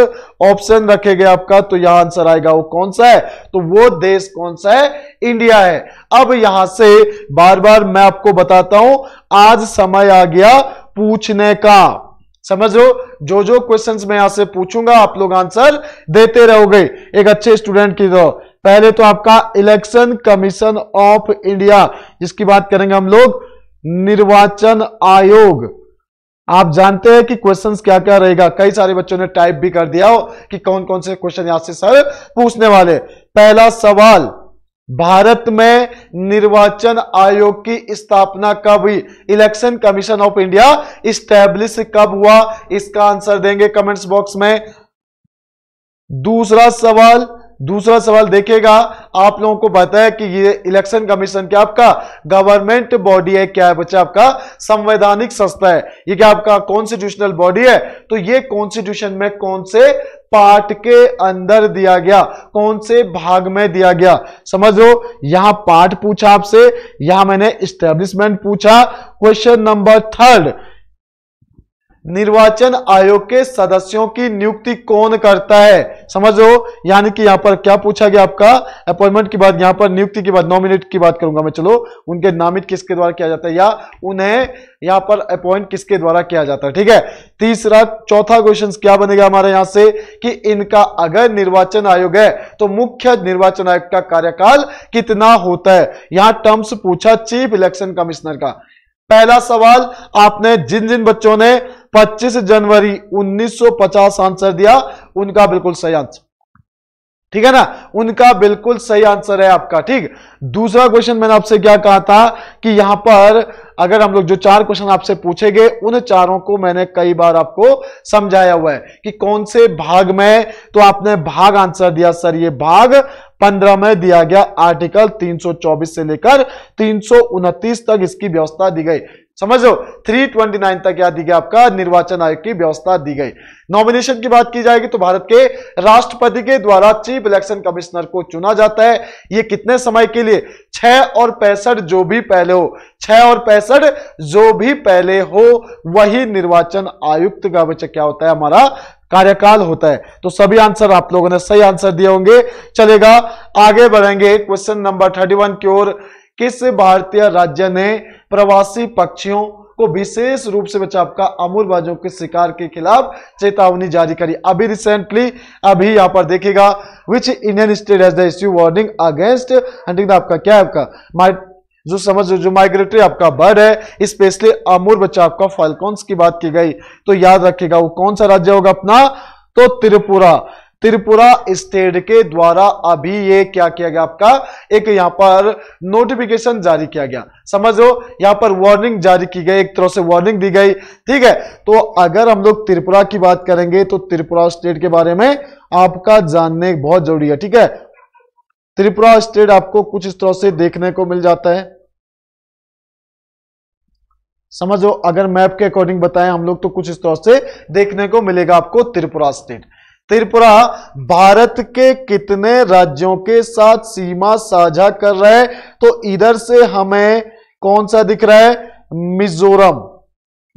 ऑप्शन रखे गए आपका तो यहां आंसर आएगा वो कौन सा है तो वो देश कौन सा है इंडिया है अब यहां से बार बार मैं आपको बताता हूं आज समय आ गया पूछने का समझ लो जो जो क्वेश्चन मैं यहां से पूछूंगा आप लोग आंसर देते रहोगे एक अच्छे स्टूडेंट की तरह पहले तो आपका इलेक्शन कमीशन ऑफ इंडिया जिसकी बात करेंगे हम लोग निर्वाचन आयोग आप जानते हैं कि क्वेश्चंस क्या क्या रहेगा कई सारे बच्चों ने टाइप भी कर दिया हो कि कौन कौन से क्वेश्चन यहां से सर पूछने वाले पहला सवाल भारत में निर्वाचन आयोग की स्थापना कब हुई election commission of India establish कब हुआ इसका आंसर देंगे कमेंट्स बॉक्स में दूसरा सवाल दूसरा सवाल देखेगा आप लोगों को बताया कि ये इलेक्शन कमीशन क्या आपका गवर्नमेंट बॉडी है क्या है बच्चा आपका संवैधानिक संस्था है ये क्या आपका कॉन्स्टिट्यूशनल बॉडी है तो ये कॉन्स्टिट्यूशन में कौन से पार्ट के अंदर दिया गया कौन से भाग में दिया गया समझो यहां पार्ट पूछा आपसे यहां मैंने स्टेब्लिशमेंट पूछा क्वेश्चन नंबर थर्ड निर्वाचन आयोग के सदस्यों की नियुक्ति कौन करता है समझो यानी कि यहां पर क्या पूछा गया आपका अपॉइंटमेंट की बात यहां पर नियुक्ति के बाद नॉमिनेट की बात करूंगा मैं चलो उनके नामित किसके द्वारा किया जाता है या उन्हें यहां पर अपॉइंट किसके द्वारा किया जाता है ठीक है तीसरा चौथा क्वेश्चन क्या बनेगा हमारे यहां से कि इनका अगर निर्वाचन आयोग है तो मुख्य निर्वाचन आयोग का कार्यकाल कितना होता है यहां टर्म्स पूछा चीफ इलेक्शन कमिश्नर का पहला सवाल आपने जिन जिन बच्चों ने 25 जनवरी 1950 आंसर दिया उनका बिल्कुल सही आंसर ठीक है ना उनका बिल्कुल सही आंसर है आपका ठीक दूसरा क्वेश्चन मैंने आपसे क्या कहा था कि यहां पर अगर हम लोग जो चार क्वेश्चन आपसे पूछे गए उन चारों को मैंने कई बार आपको समझाया हुआ है कि कौन से भाग में तो आपने भाग आंसर दिया सर ये भाग पंद्रह में दिया गया आर्टिकल 324 से लेकर तीन तक इसकी व्यवस्था दी गई समझो 329 तक याद दी आपका निर्वाचन आयोग की व्यवस्था दी गई नॉमिनेशन की बात की जाएगी तो भारत के राष्ट्रपति के द्वारा चीफ इलेक्शन कमिश्नर को चुना जाता है ये कितने समय के लिए छह और पैंसठ जो भी पहले हो छह और पैंसठ जो भी पहले हो वही निर्वाचन आयुक्त का बच्चे क्या होता है हमारा कार्यकाल होता है तो सभी आंसर आप लोगों ने सही आंसर दिए होंगे चलेगा आगे बढ़ेंगे क्वेश्चन नंबर थर्टी वन की ओर किस भारतीय राज्य ने प्रवासी पक्षियों को विशेष रूप से बचाव का अमूरबाजों के शिकार के खिलाफ चेतावनी जारी करी अभी रिसेंटली अभी यहां पर देखेगा which Indian state has the issue warning against hunting आपका क्या है आपका जो समझ जो माइग्रेटरी आपका बर्ड है स्पेशली अमूर बच्चा आपका फाल्कॉन्स की बात की गई तो याद रखिएगा वो कौन सा राज्य होगा अपना तो त्रिपुरा त्रिपुरा स्टेट के द्वारा अभी ये क्या किया गया आपका एक यहां पर नोटिफिकेशन जारी किया गया समझो यहां पर वार्निंग जारी की गई एक तरह से वार्निंग दी गई ठीक है तो अगर हम लोग त्रिपुरा की बात करेंगे तो त्रिपुरा स्टेट के बारे में आपका जानने बहुत जरूरी है ठीक है त्रिपुरा स्टेट आपको कुछ इस तरह से देखने को मिल जाता है समझो अगर मैप के अकॉर्डिंग बताएं हम लोग तो कुछ इस तरह से देखने को मिलेगा आपको त्रिपुरा स्टेट त्रिपुरा भारत के कितने राज्यों के साथ सीमा साझा कर रहा है तो इधर से हमें कौन सा दिख रहा है मिजोरम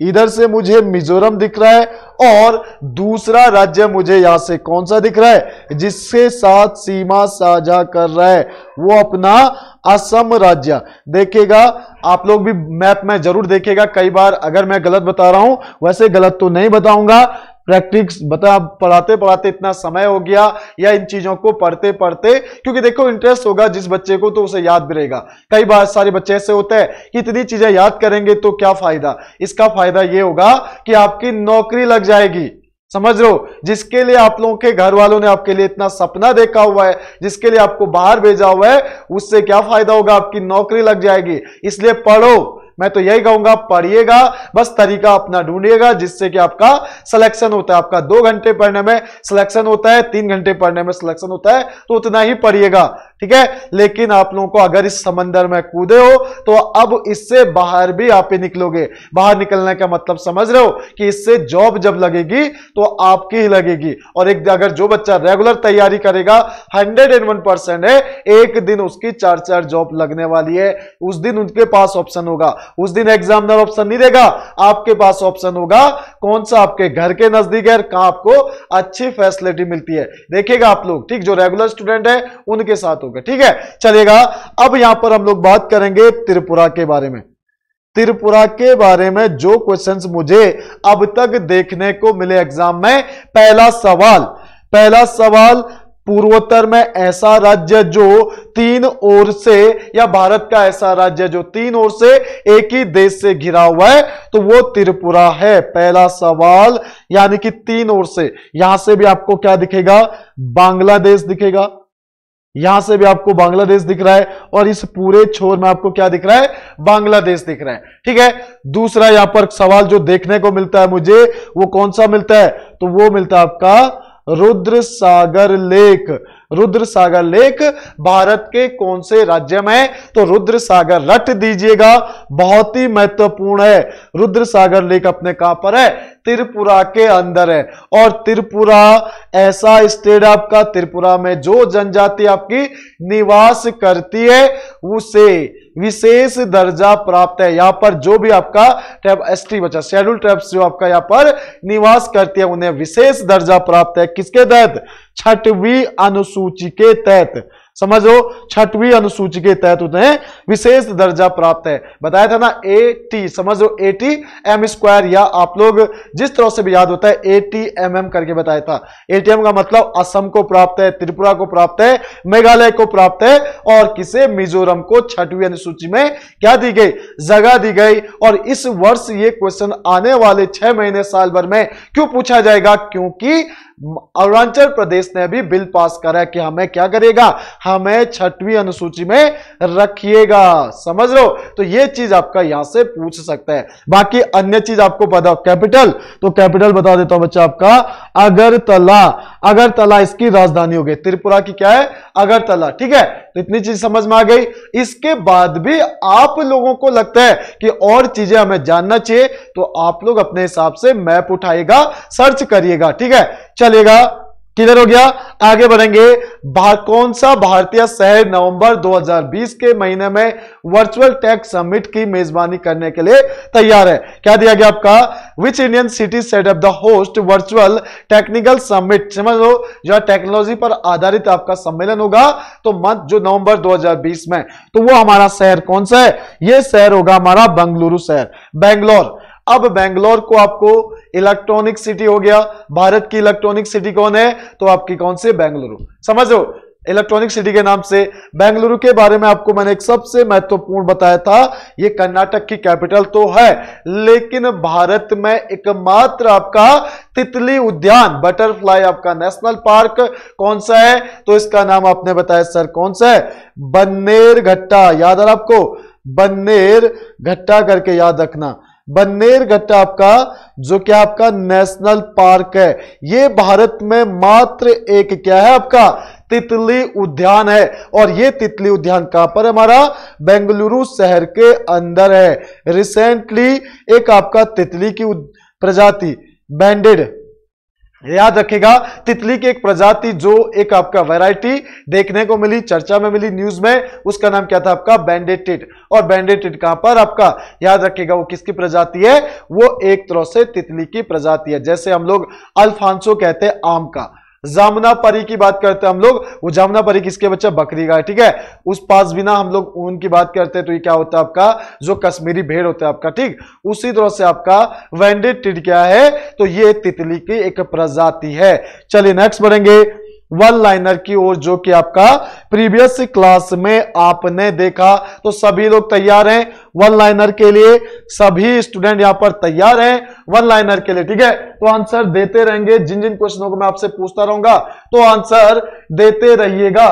इधर से मुझे मिजोरम दिख रहा है और दूसरा राज्य मुझे यहां से कौन सा दिख रहा है जिसके साथ सीमा साझा कर रहा है वो अपना असम राज्य देखिएगा आप लोग भी मैप में जरूर देखिएगा कई बार अगर मैं गलत बता रहा हूं वैसे गलत तो नहीं बताऊंगा प्रैक्टिस बता पढ़ाते पढ़ाते इतना समय हो गया या इन चीजों को पढ़ते पढ़ते क्योंकि देखो इंटरेस्ट होगा जिस बच्चे को तो उसे याद भी रहेगा कई बार सारे बच्चे ऐसे होते हैं कि इतनी चीजें याद करेंगे तो क्या फायदा इसका फायदा ये होगा कि आपकी नौकरी लग जाएगी समझ लो जिसके लिए आप लोगों के घर वालों ने आपके लिए इतना सपना देखा हुआ है जिसके लिए आपको बाहर भेजा हुआ है उससे क्या फायदा होगा आपकी नौकरी लग जाएगी इसलिए पढ़ो मैं तो यही कहूंगा पढ़िएगा बस तरीका अपना ढूंढिएगा जिससे कि आपका सिलेक्शन होता है आपका दो घंटे पढ़ने में सिलेक्शन होता है तीन घंटे पढ़ने में सिलेक्शन होता है तो उतना ही पढ़िएगा ठीक है लेकिन आप लोगों को अगर इस समंदर में कूदे हो तो अब इससे बाहर भी आप ही निकलोगे बाहर निकलने का मतलब समझ रहे हो कि इससे जॉब जब लगेगी तो आपकी ही लगेगी और एक अगर जो बच्चा रेगुलर तैयारी करेगा हंड्रेड एंड वन परसेंट है एक दिन उसकी चार चार जॉब लगने वाली है उस दिन उनके पास ऑप्शन होगा उस दिन एग्जामिनर ऑप्शन नहीं देगा आपके पास ऑप्शन होगा कौन सा आपके घर के नजदीक है कहा आपको अच्छी फैसिलिटी मिलती है देखिएगा आप लोग ठीक जो रेगुलर स्टूडेंट है उनके साथ होगा होंगे ठीक है चलेगा अब यहां पर हम लोग बात करेंगे त्रिपुरा के बारे में त्रिपुरा के बारे में जो क्वेश्चंस मुझे अब तक देखने को मिले एग्जाम में पहला सवाल पहला सवाल पूर्वोत्तर में ऐसा राज्य जो तीन ओर से या भारत का ऐसा राज्य जो तीन ओर से एक ही देश से घिरा हुआ है तो वो त्रिपुरा है पहला सवाल यानी कि तीन ओर से यहां से भी आपको क्या दिखेगा बांग्लादेश दिखेगा यहां से भी आपको बांग्लादेश दिख रहा है और इस पूरे छोर में आपको क्या दिख रहा है बांग्लादेश दिख रहा है ठीक है दूसरा यहां पर सवाल जो देखने को मिलता है मुझे वो कौन सा मिलता है तो वो मिलता है आपका रुद्र सागर लेक रुद्र सागर लेक भारत के कौन से राज्य में तो रुद्र सागर रट दीजिएगा बहुत ही महत्वपूर्ण है रुद्र सागर लेक अपने कहां पर है त्रिपुरा के अंदर है और त्रिपुरा ऐसा स्टेट आपका त्रिपुरा में जो जनजाति आपकी निवास करती है उसे विशेष दर्जा प्राप्त है यहां पर जो भी आपका ट्राइब एस टी बचा शेड्यूल ट्राइब्स जो आपका यहां पर निवास करती है उन्हें विशेष दर्जा प्राप्त है किसके तहत छठवी अनुसूची के तहत समझो छठवीं अनुसूची के तहत उन्हें विशेष दर्जा प्राप्त है बताया था ना ए टी समझो ए टी एम स्क्वायर या आप लोग जिस तरह से भी याद होता है ए टी एम एम करके बताया था एटीएम का मतलब असम को प्राप्त है त्रिपुरा को प्राप्त है मेघालय को प्राप्त है और किसे मिजोरम को छठवीं अनुसूची में क्या दी गई जगह दी गई और इस वर्ष ये क्वेश्चन आने वाले छह महीने साल भर में क्यों पूछा जाएगा क्योंकि अरुणाचल प्रदेश ने भी बिल पास करा कि हमें क्या करेगा हमें छठवीं अनुसूची में रखिएगा समझ लो तो ये चीज आपका यहां से पूछ सकता है बाकी अन्य चीज आपको पता कैपिटल तो कैपिटल बता देता हूं बच्चा आपका अगरतला अगरतला इसकी राजधानी हो गई त्रिपुरा की क्या है अगरतला ठीक है तो इतनी चीज समझ में आ गई इसके बाद भी आप लोगों को लगता है कि और चीजें हमें जानना चाहिए तो आप लोग अपने हिसाब से मैप उठाएगा सर्च करिएगा ठीक है चलेगा क्लियर हो गया आगे बढ़ेंगे कौन सा भारतीय शहर नवंबर 2020 के महीने में वर्चुअल टैक्स समिट की मेजबानी करने के लिए तैयार है क्या दिया गया आपका which Indian city set up the host virtual technical summit समझ लो जो टेक्नोलॉजी पर आधारित आपका सम्मेलन होगा तो मंथ जो नवंबर 2020 में तो वो हमारा शहर कौन सा है यह शहर होगा हमारा बेंगलुरु शहर बेंगलोर अब बेंगलोर को आपको इलेक्ट्रॉनिक सिटी हो गया भारत की इलेक्ट्रॉनिक सिटी कौन है तो आपकी कौन सी बेंगलुरु समझो इलेक्ट्रॉनिक सिटी के नाम से बेंगलुरु के बारे में आपको मैंने एक सबसे महत्वपूर्ण बताया था यह कर्नाटक की कैपिटल तो है लेकिन भारत में एकमात्र आपका तितली उद्यान बटरफ्लाई आपका नेशनल पार्क कौन सा है तो इसका नाम आपने बताया सर कौन सा है बन्नेर घट्टा याद है आपको बन्नेर घट्टा करके याद रखना बन्नेर घट्टा आपका जो क्या आपका नेशनल पार्क है ये भारत में मात्र एक क्या है आपका तितली उद्यान है और ये तितली उद्यान कहां पर हमारा बेंगलुरु शहर के अंदर है रिसेंटली एक आपका तितली की प्रजाति बैंडेड याद रखेगा तितली की एक प्रजाति जो एक आपका वैरायटी देखने को मिली चर्चा में मिली न्यूज में उसका नाम क्या था आपका बैंडेटेड और बैंडेटेड कहां पर आपका याद रखेगा वो किसकी प्रजाति है वो एक तरह से तितली की प्रजाति है जैसे हम लोग अल्फांसो कहते हैं आम का जामुना परी की बात करते हैं हम लोग वो जामुना परी किसके बच्चा बकरी का है ठीक है उस पास बिना हम लोग ऊन की बात करते हैं तो ये क्या होता है आपका जो कश्मीरी भेड़ होता है आपका ठीक उसी तरह से आपका वेंडेड टिड क्या है तो ये तितली की एक प्रजाति है चलिए नेक्स्ट बढ़ेंगे वन लाइनर की ओर जो कि आपका प्रीवियस क्लास में आपने देखा तो सभी लोग तैयार हैं वन लाइनर के लिए सभी स्टूडेंट यहां पर तैयार हैं वन लाइनर के लिए ठीक है तो आंसर देते रहेंगे जिन जिन क्वेश्चनों को मैं आपसे पूछता रहूंगा तो आंसर देते रहिएगा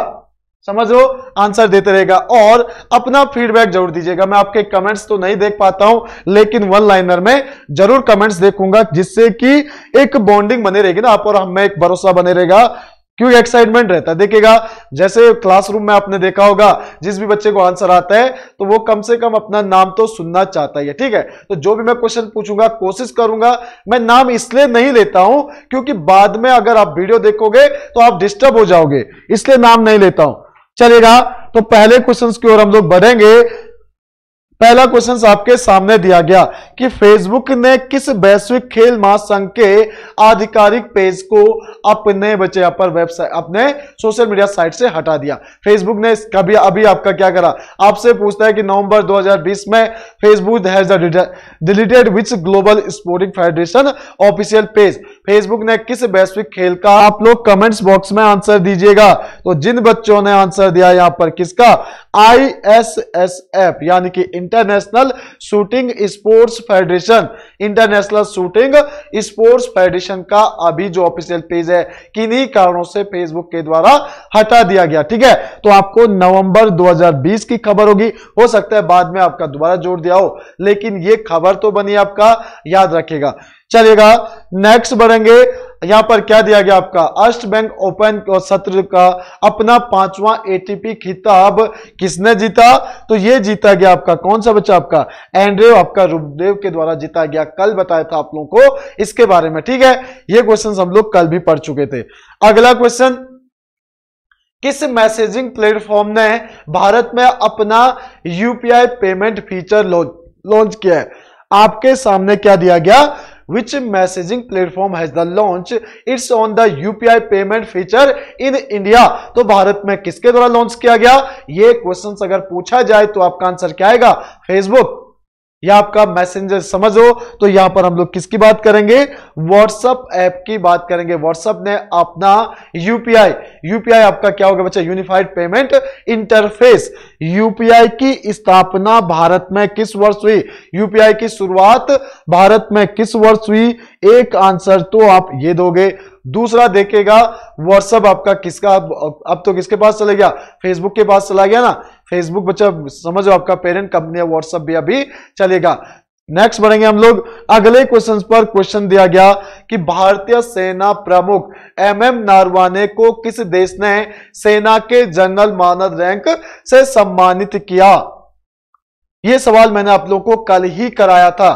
समझ लो आंसर देते रहेगा और अपना फीडबैक जरूर दीजिएगा मैं आपके कमेंट्स तो नहीं देख पाता हूं लेकिन वन लाइनर में जरूर कमेंट्स देखूंगा जिससे कि एक बॉन्डिंग बने रहेगी ना आप और हमें एक भरोसा बने रहेगा क्यों एक्साइटमेंट रहता है देखिएगा जैसे क्लासरूम में आपने देखा होगा जिस भी बच्चे को आंसर आता है तो वो कम से कम अपना नाम तो सुनना चाहता है ठीक है तो जो भी मैं क्वेश्चन पूछूंगा कोशिश करूंगा मैं नाम इसलिए नहीं लेता हूं क्योंकि बाद में अगर आप वीडियो देखोगे तो आप डिस्टर्ब हो जाओगे इसलिए नाम नहीं लेता हूं चलेगा तो पहले क्वेश्चन की ओर हम लोग बढ़ेंगे पहला क्वेश्चन आपके सामने दिया गया कि फेसबुक ने किस वैश्विक खेल महासंघ के आधिकारिक पेज को अपने बचे अपर वेबसाइट अपने सोशल मीडिया साइट से हटा दिया फेसबुक ने कभी अभी आपका क्या करा आपसे पूछता है कि नवंबर 2020 में Facebook deleted which global sporting federation official page Facebook ने किस वैश्विक खेल का आप लोग कमेंट्स बॉक्स में आंसर दीजिएगा तो जिन बच्चों ने आंसर दिया यहां पर किसका आई एस एस एफ यानी कि international shooting sports federation international shooting sports federation का अभी जो ऑफिशियल पेज है किन्हीं कारणों से फेसबुक के द्वारा हटा दिया गया ठीक है तो आपको नवंबर 2020 की खबर होगी हो सकता है बाद में आपका दोबारा जोड़ दिया हो लेकिन ये खबर तो बनी आपका याद रखेगा चलेगा नेक्स्ट बढ़ेंगे यहां पर क्या दिया गया आपका अष्ट बैंक ओपन सत्र का अपना पांचवा एटीपी खिताब किसने जीता तो ये जीता गया आपका कौन सा बच्चा आपका एंड्रेव आपका रूपदेव के द्वारा जीता गया कल बताया था आप लोगों को इसके बारे में ठीक है ये क्वेश्चन हम लोग कल भी पढ़ चुके थे अगला क्वेश्चन किस मैसेजिंग प्लेटफॉर्म ने भारत में अपना यूपीआई पेमेंट फीचर लॉन्च किया है आपके सामने क्या दिया गया which messaging platform has the launch it's on the UPI payment feature in India तो भारत में किसके द्वारा लॉन्च किया गया ये क्वेश्चंस अगर पूछा जाए तो आपका आंसर क्या आएगा फेसबुक या आपका मैसेंजर समझो तो यहां पर हम लोग किसकी बात करेंगे व्हाट्सअप ऐप की बात करेंगे व्हाट्सअप ने अपना यूपीआई यूपीआई आपका क्या होगा बच्चा यूनिफाइड पेमेंट इंटरफेस यूपीआई की स्थापना भारत में किस वर्ष हुई यूपीआई की शुरुआत भारत में किस वर्ष हुई एक आंसर तो आप ये दोगे दूसरा देखेगा व्हाट्सअप आपका किसका अब तो किसके पास चले गया फेसबुक के पास चला गया ना फेसबुक बच्चा समझो आपका पेरेंट कंपनी है व्हाट्सएप भी अभी चलेगा नेक्स्ट बढ़ेंगे हम लोग अगले क्वेश्चन पर क्वेश्चन दिया गया कि भारतीय सेना प्रमुख एम एम नारवाने को किस देश ने सेना के जनरल मानद रैंक से सम्मानित किया ये सवाल मैंने आप लोगों को कल ही कराया था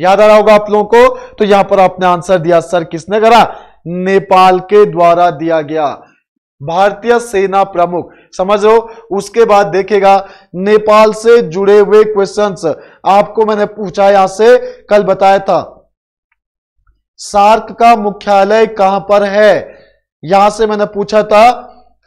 याद आ रहा होगा आप लोगों को तो यहां पर आपने आंसर दिया सर किसने करा नेपाल के द्वारा दिया गया भारतीय सेना प्रमुख समझो उसके बाद देखेगा नेपाल से जुड़े हुए क्वेश्चंस आपको मैंने पूछा यहां से कल बताया था सार्क का मुख्यालय कहां पर है यहां से मैंने पूछा था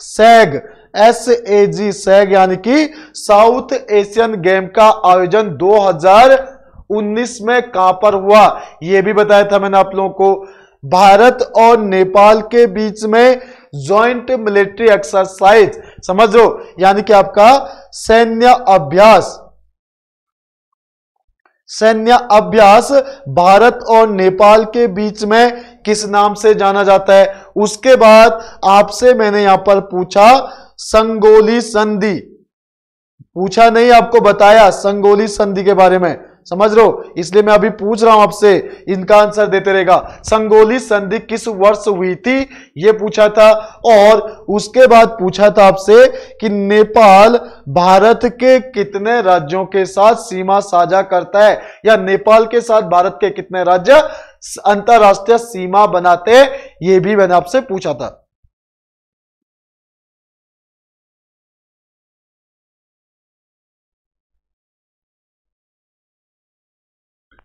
सैग एस ए जी सैग यानी कि साउथ एशियन गेम का आयोजन 2019 में कहां पर हुआ यह भी बताया था मैंने आप लोगों को भारत और नेपाल के बीच में ज्वाइंट मिलिट्री एक्सरसाइज समझ लो यानी कि आपका सैन्य अभ्यास सैन्य अभ्यास भारत और नेपाल के बीच में किस नाम से जाना जाता है उसके बाद आपसे मैंने यहां पर पूछा संगोली संधि पूछा नहीं आपको बताया संगोली संधि के बारे में समझ लो इसलिए मैं अभी पूछ रहा हूं आपसे इनका आंसर देते रहेगा संगोली संधि किस वर्ष हुई थी ये पूछा था और उसके बाद पूछा था आपसे कि नेपाल भारत के कितने राज्यों के साथ सीमा साझा करता है या नेपाल के साथ भारत के कितने राज्य अंतरराष्ट्रीय सीमा बनाते ये भी मैंने आपसे पूछा था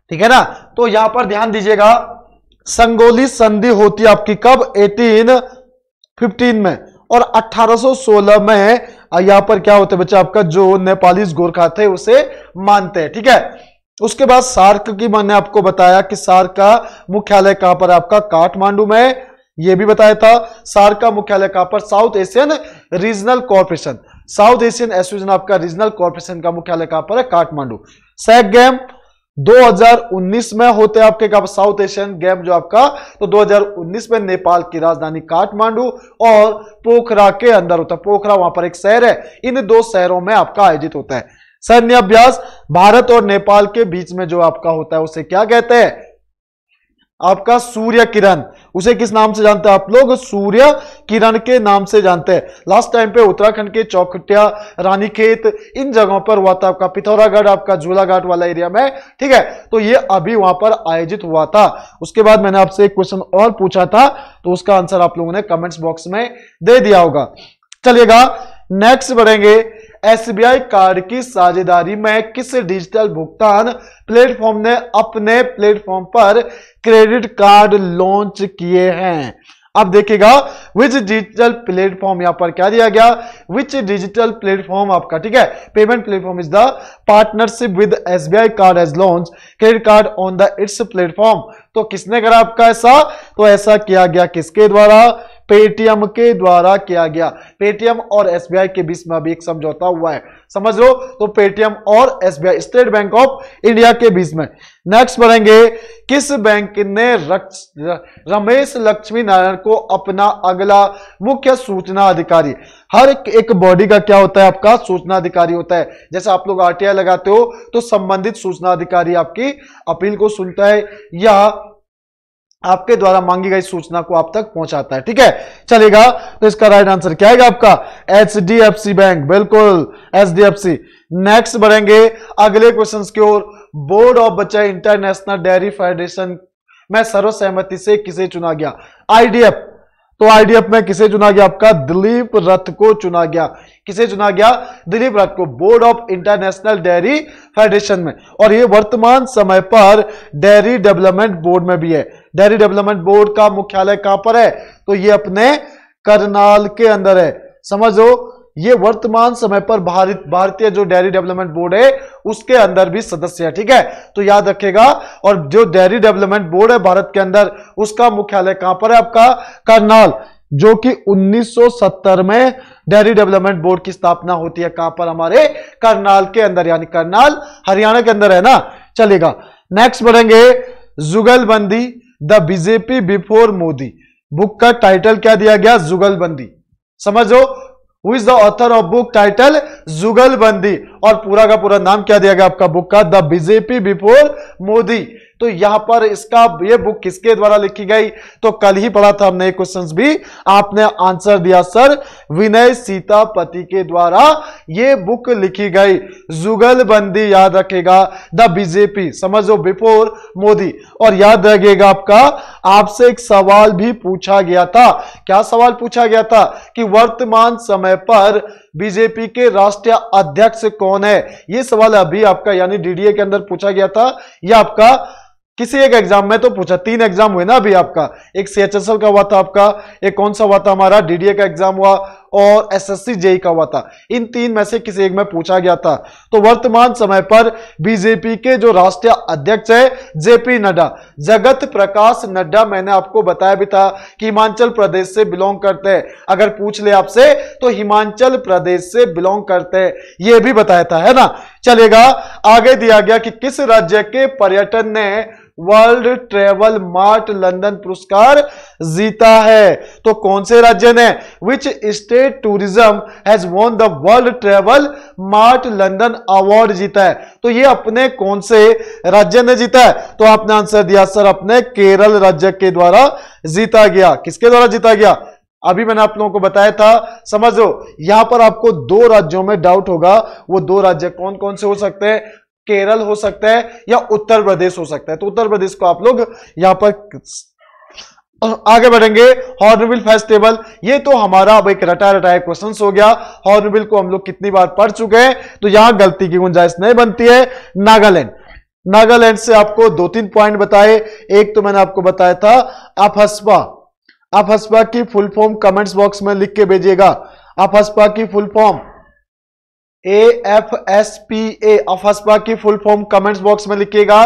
ठीक है ना तो यहां पर ध्यान दीजिएगा संगोली संधि होती है आपकी कब 1815 में और 1816 में यहां पर क्या होते बच्चे आपका जो नेपाली गोरखा थे उसे मानते हैं ठीक है उसके बाद सार्क की मैंने आपको बताया कि सार्क का मुख्यालय कहां पर आपका काठमांडू में यह भी बताया था सार्क का मुख्यालय कहां पर south Asian regional corporation south Asian association आपका रीजनल कॉर्पोरेशन का मुख्यालय कहां पर है काठमांडू सैक गेम 2019 में होते आपके कब साउथ एशियन गेम जो आपका तो 2019 में नेपाल की राजधानी काठमांडू और पोखरा के अंदर होता है पोखरा वहां पर एक शहर है इन दो शहरों में आपका आयोजित होता है सैन्य अभ्यास भारत और नेपाल के बीच में जो आपका होता है उसे क्या कहते हैं आपका सूर्य किरण उसे किस नाम से जानते हैं आप लोग सूर्य किरण के नाम से जानते हैं लास्ट टाइम पे उत्तराखंड के चौखटिया रानीखेत इन जगहों पर हुआ था आपका पिथौरागढ़ आपका झूलाघाट वाला एरिया में ठीक है तो ये अभी वहां पर आयोजित हुआ था उसके बाद मैंने आपसे एक क्वेश्चन और पूछा था तो उसका आंसर आप लोगों ने कमेंट्स बॉक्स में दे दिया होगा चलिएगा नेक्स्ट बढ़ेंगे एसबीआई कार्ड की साझेदारी में किस डिजिटल भुगतान प्लेटफॉर्म ने अपने प्लेटफॉर्म पर क्रेडिट कार्ड लॉन्च किए हैं अब देखिएगा विच डिजिटल प्लेटफॉर्म यहां पर क्या दिया गया विच डिजिटल प्लेटफॉर्म आपका ठीक है payment platform is the partnership with SBI card as launch credit card on the its platform तो किसने करा आपका ऐसा तो ऐसा किया गया किसके द्वारा पेटीएम के द्वारा किया गया पेटीएम और एसबीआई के बीच में अभी एक समझौता हुआ है समझ लो तो पेटीएम और SBI state bank of India के बीच में नेक्स्ट बढ़ेंगे किस बैंक ने रमेश लक्ष्मी नारायण को अपना अगला मुख्य सूचना अधिकारी हर एक बॉडी का क्या होता है आपका सूचना अधिकारी होता है जैसे आप लोग आरटीआई लगाते हो तो संबंधित सूचना अधिकारी आपकी अपील को सुनता है या आपके द्वारा मांगी गई सूचना को आप तक पहुंचाता है ठीक है चलेगा तो इसका राइट आंसर क्या है आपका H D F C bank बिल्कुल H D F C next बढ़ेंगे अगले क्वेश्चन की ओर बोर्ड ऑफ बच्चा इंटरनेशनल डेयरी फेडरेशन में सर्वसहमति से किसे चुना गया आईडीएफ तो आईडीएफ में किसे चुना गया आपका दिलीप रथ को चुना गया किसे चुना गया दिलीप रथ को board of international dairy federation में और ये वर्तमान समय पर डेयरी डेवलपमेंट बोर्ड में भी है डेयरी डेवलपमेंट बोर्ड का मुख्यालय कहां पर है तो ये अपने करनाल के अंदर है समझो ये वर्तमान समय पर भारत भारतीय जो डेयरी डेवलपमेंट बोर्ड है उसके अंदर भी सदस्य है ठीक है तो याद रखेगा और जो डेयरी डेवलपमेंट बोर्ड है भारत के अंदर उसका मुख्यालय कहां पर है आपका करनाल जो कि 1970 में डेयरी डेवलपमेंट बोर्ड की स्थापना होती है कहां पर हमारे करनाल के अंदर यानी करनाल हरियाणा के अंदर है ना चलेगा नेक्स्ट बढ़ेंगे Jugalbandi the BJP before Modi book का टाइटल क्या दिया गया जुगलबंदी समझो who is the author of book title Jugalbandi और पूरा का पूरा नाम क्या दिया गया आपका बुक का द बीजेपी बिफोर मोदी तो यहां पर इसका ये बुक किसके द्वारा लिखी गई तो कल ही पढ़ा था हमने क्वेश्चन भी आपने आंसर दिया सर विनय सीतापति के द्वारा ये बुक लिखी गई जुगलबंदी याद रखेगा द बीजेपी समझो बिफोर मोदी और याद रखेगा आपका आपसे एक सवाल भी पूछा गया था क्या सवाल पूछा गया था कि वर्तमान समय पर बीजेपी के राष्ट्रीय अध्यक्ष कौन है ये सवाल अभी आपका यानी डीडीए के अंदर पूछा गया था यह आपका किसी एक एग्जाम में तो पूछा तीन एग्जाम हुए ना अभी आपका एक सीएचएसएल का हुआ था आपका एक कौन सा हुआ था हमारा डीडीए का एग्जाम हुआ और एस जेई का हुआ था इन तीन में से किसी एक में पूछा गया था तो वर्तमान समय पर बीजेपी के जो राष्ट्रीय अध्यक्ष है जेपी नड्डा जगत प्रकाश नड्डा मैंने आपको बताया भी था कि हिमाचल प्रदेश से बिलोंग करते हैं अगर पूछ ले आपसे तो हिमाचल प्रदेश से बिलोंग करते हैं यह भी बताया था है ना चलेगा आगे दिया गया कि किस राज्य के पर्यटन ने वर्ल्ड ट्रेवल मार्ट लंदन पुरस्कार जीता है तो कौन से राज्य ने which state tourism has won the world travel mart London award जीता है तो ये अपने कौन से राज्य ने जीता है तो आपने आंसर दिया सर अपने केरल राज्य के द्वारा जीता गया किसके द्वारा जीता गया अभी मैंने आप लोगों को बताया था समझ यहां पर आपको दो राज्यों में डाउट होगा वो दो राज्य कौन कौन से हो सकते हैं केरल हो सकता है या उत्तर प्रदेश हो सकता है तो उत्तर प्रदेश को आप लोग यहां पर आगे बढ़ेंगे हॉर्नबिल फेस्टिवल ये तो हमारा अब एक रटा रटाया क्वेश्चन हो गया हॉर्नबिल को हम लोग कितनी बार पढ़ चुके हैं तो यहां गलती की गुंजाइश नहीं बनती है नागालैंड नागालैंड से आपको दो तीन पॉइंट बताए एक तो मैंने आपको बताया था आप हसपा आप हसपा की फुल फॉर्म कमेंट्स बॉक्स में लिख के भेजिएगा आप हसपा की full form A F S P A AFSPA की फुल फॉर्म कमेंट्स बॉक्स में लिखिएगा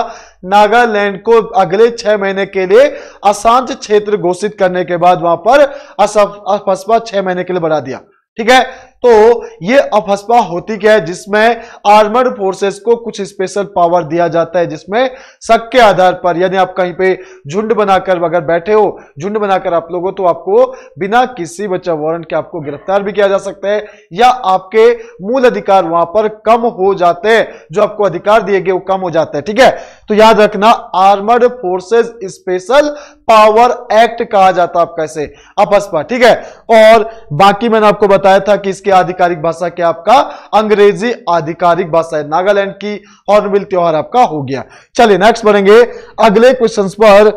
नागालैंड को अगले छह महीने के लिए अशांत क्षेत्र घोषित करने के बाद वहां पर अफसपा छह महीने के लिए बढ़ा दिया ठीक है तो ये अफस्पा होती क्या है जिसमें आर्मर्ड फोर्सेस को कुछ स्पेशल पावर दिया जाता है जिसमें शक के आधार पर यानी आप कहीं पे झुंड बनाकर अगर बैठे हो झुंड बनाकर आप लोगों तो आपको बिना किसी बचा वारंट के आपको गिरफ्तार भी किया जा सकता है या आपके मूल अधिकार वहां पर कम हो जाते हैं जो आपको अधिकार दिए गए वो कम हो जाते हैं ठीक है तो याद रखना armed forces special power act कहा जाता है आपका कैसे अपस्पा ठीक है और बाकी मैंने आपको बताया था कि इसके की आधिकारिक भाषा क्या आपका अंग्रेजी आधिकारिक भाषा है नागालैंड की हॉर्नबिल त्योहार आपका हो गया चलिए नेक्स्ट बढ़ेंगे अगले क्वेश्चन पर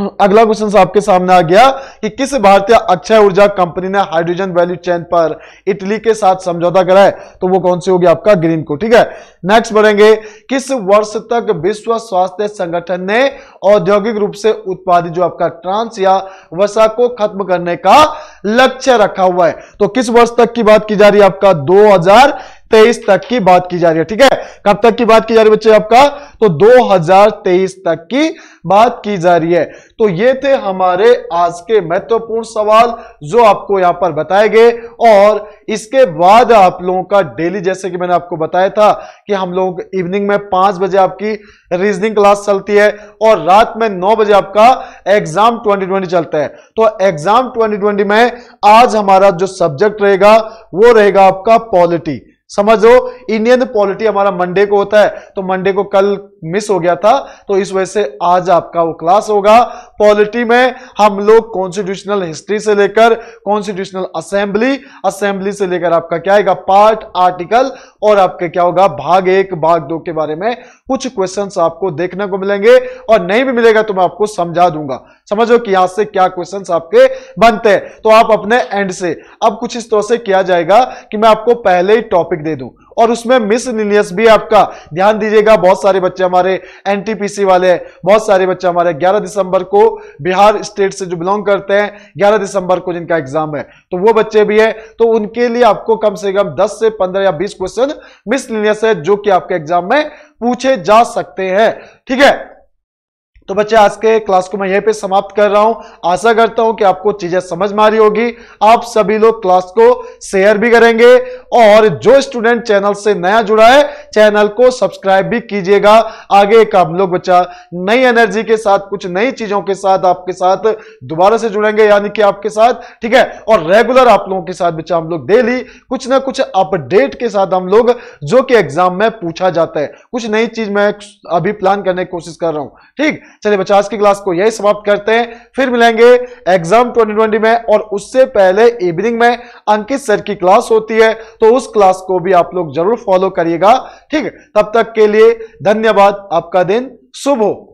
अगला क्वेश्चन आपके सामने आ गया कि किस भारतीय अक्षय ऊर्जा कंपनी ने हाइड्रोजन वैल्यू चेन पर इटली के साथ समझौता करा है तो वो कौन सी होगी आपका ग्रीन को ठीक है नेक्स्ट बढ़ेंगे किस वर्ष तक विश्व स्वास्थ्य संगठन ने औद्योगिक रूप से उत्पादित जो आपका ट्रांस या वसा को खत्म करने का लक्ष्य रखा हुआ है तो किस वर्ष तक की बात की जा रही है आपका 2000 2023 तक की बात की जा रही है ठीक है कब तक की बात की जा रही है बच्चे आपका तो 2023 तक की बात की जा रही है तो ये थे हमारे आज के महत्वपूर्ण सवाल जो आपको यहां पर बताए गए और इसके बाद आप लोगों का डेली जैसे कि मैंने आपको बताया था कि हम लोग इवनिंग में पांच बजे आपकी रीजनिंग क्लास चलती है और रात में नौ बजे आपका एग्जाम 2020 चलता है तो एग्जाम 2020 में आज हमारा जो सब्जेक्ट रहेगा वो रहेगा आपका पॉलिटी समझो इंडियन पॉलिटी हमारा मंडे को होता है तो मंडे को कल मिस हो गया था तो इस वजह से आज आपका वो क्लास होगा पॉलिटी में हम लोग कॉन्स्टिट्यूशनल हिस्ट्री से लेकर कॉन्स्टिट्यूशनल असेंबली असेंबली से लेकर आपका क्या आएगा पार्ट आर्टिकल और आपका क्या होगा भाग एक भाग दो के बारे में कुछ क्वेश्चन आपको देखने को मिलेंगे और नहीं भी मिलेगा तो मैं आपको समझा दूंगा समझो कि यहां से क्या क्वेश्चंस आपके बनते हैं तो आप अपने एंड से अब कुछ इस तरह से किया जाएगा कि मैं आपको पहले ही टॉपिक दे दूं और उसमें मिस लीनियस भी आपका ध्यान दीजिएगा बहुत सारे बच्चे हमारे एनटीपीसी वाले बहुत सारे बच्चे हमारे 11 दिसंबर को बिहार स्टेट से जो बिलोंग करते हैं 11 दिसंबर को जिनका एग्जाम है तो वो बच्चे भी है तो उनके लिए आपको कम से कम 10 से 15 या 20 क्वेश्चन मिस लीनियस है जो कि आपके एग्जाम में पूछे जा सकते हैं ठीक है थीके? तो बच्चे आज के क्लास को मैं यहीं पे समाप्त कर रहा हूं आशा करता हूं कि आपको चीजें समझ में आ रही होगी आप सभी लोग क्लास को शेयर भी करेंगे और जो स्टूडेंट चैनल से नया जुड़ा है चैनल को सब्सक्राइब भी कीजिएगा आगे का हम लोग बच्चा नई एनर्जी के साथ कुछ नई चीजों के साथ आपके साथ दोबारा से जुड़ेंगे यानी कि आपके साथ ठीक है और रेगुलर आप लोगों के साथ बच्चा हम लोग डेली कुछ ना कुछ अपडेट के साथ हम लोग जो कि एग्जाम में पूछा जाता है कुछ नई चीज मैं अभी प्लान करने की कोशिश कर रहा हूं ठीक चलिए पचास की क्लास को यही समाप्त करते हैं फिर मिलेंगे एग्जाम ट्वेंटी में और उससे पहले इवनिंग में अंकित सर की क्लास होती है तो उस क्लास को भी आप लोग जरूर फॉलो करिएगा ठीक है तब तक के लिए धन्यवाद आपका दिन शुभ हो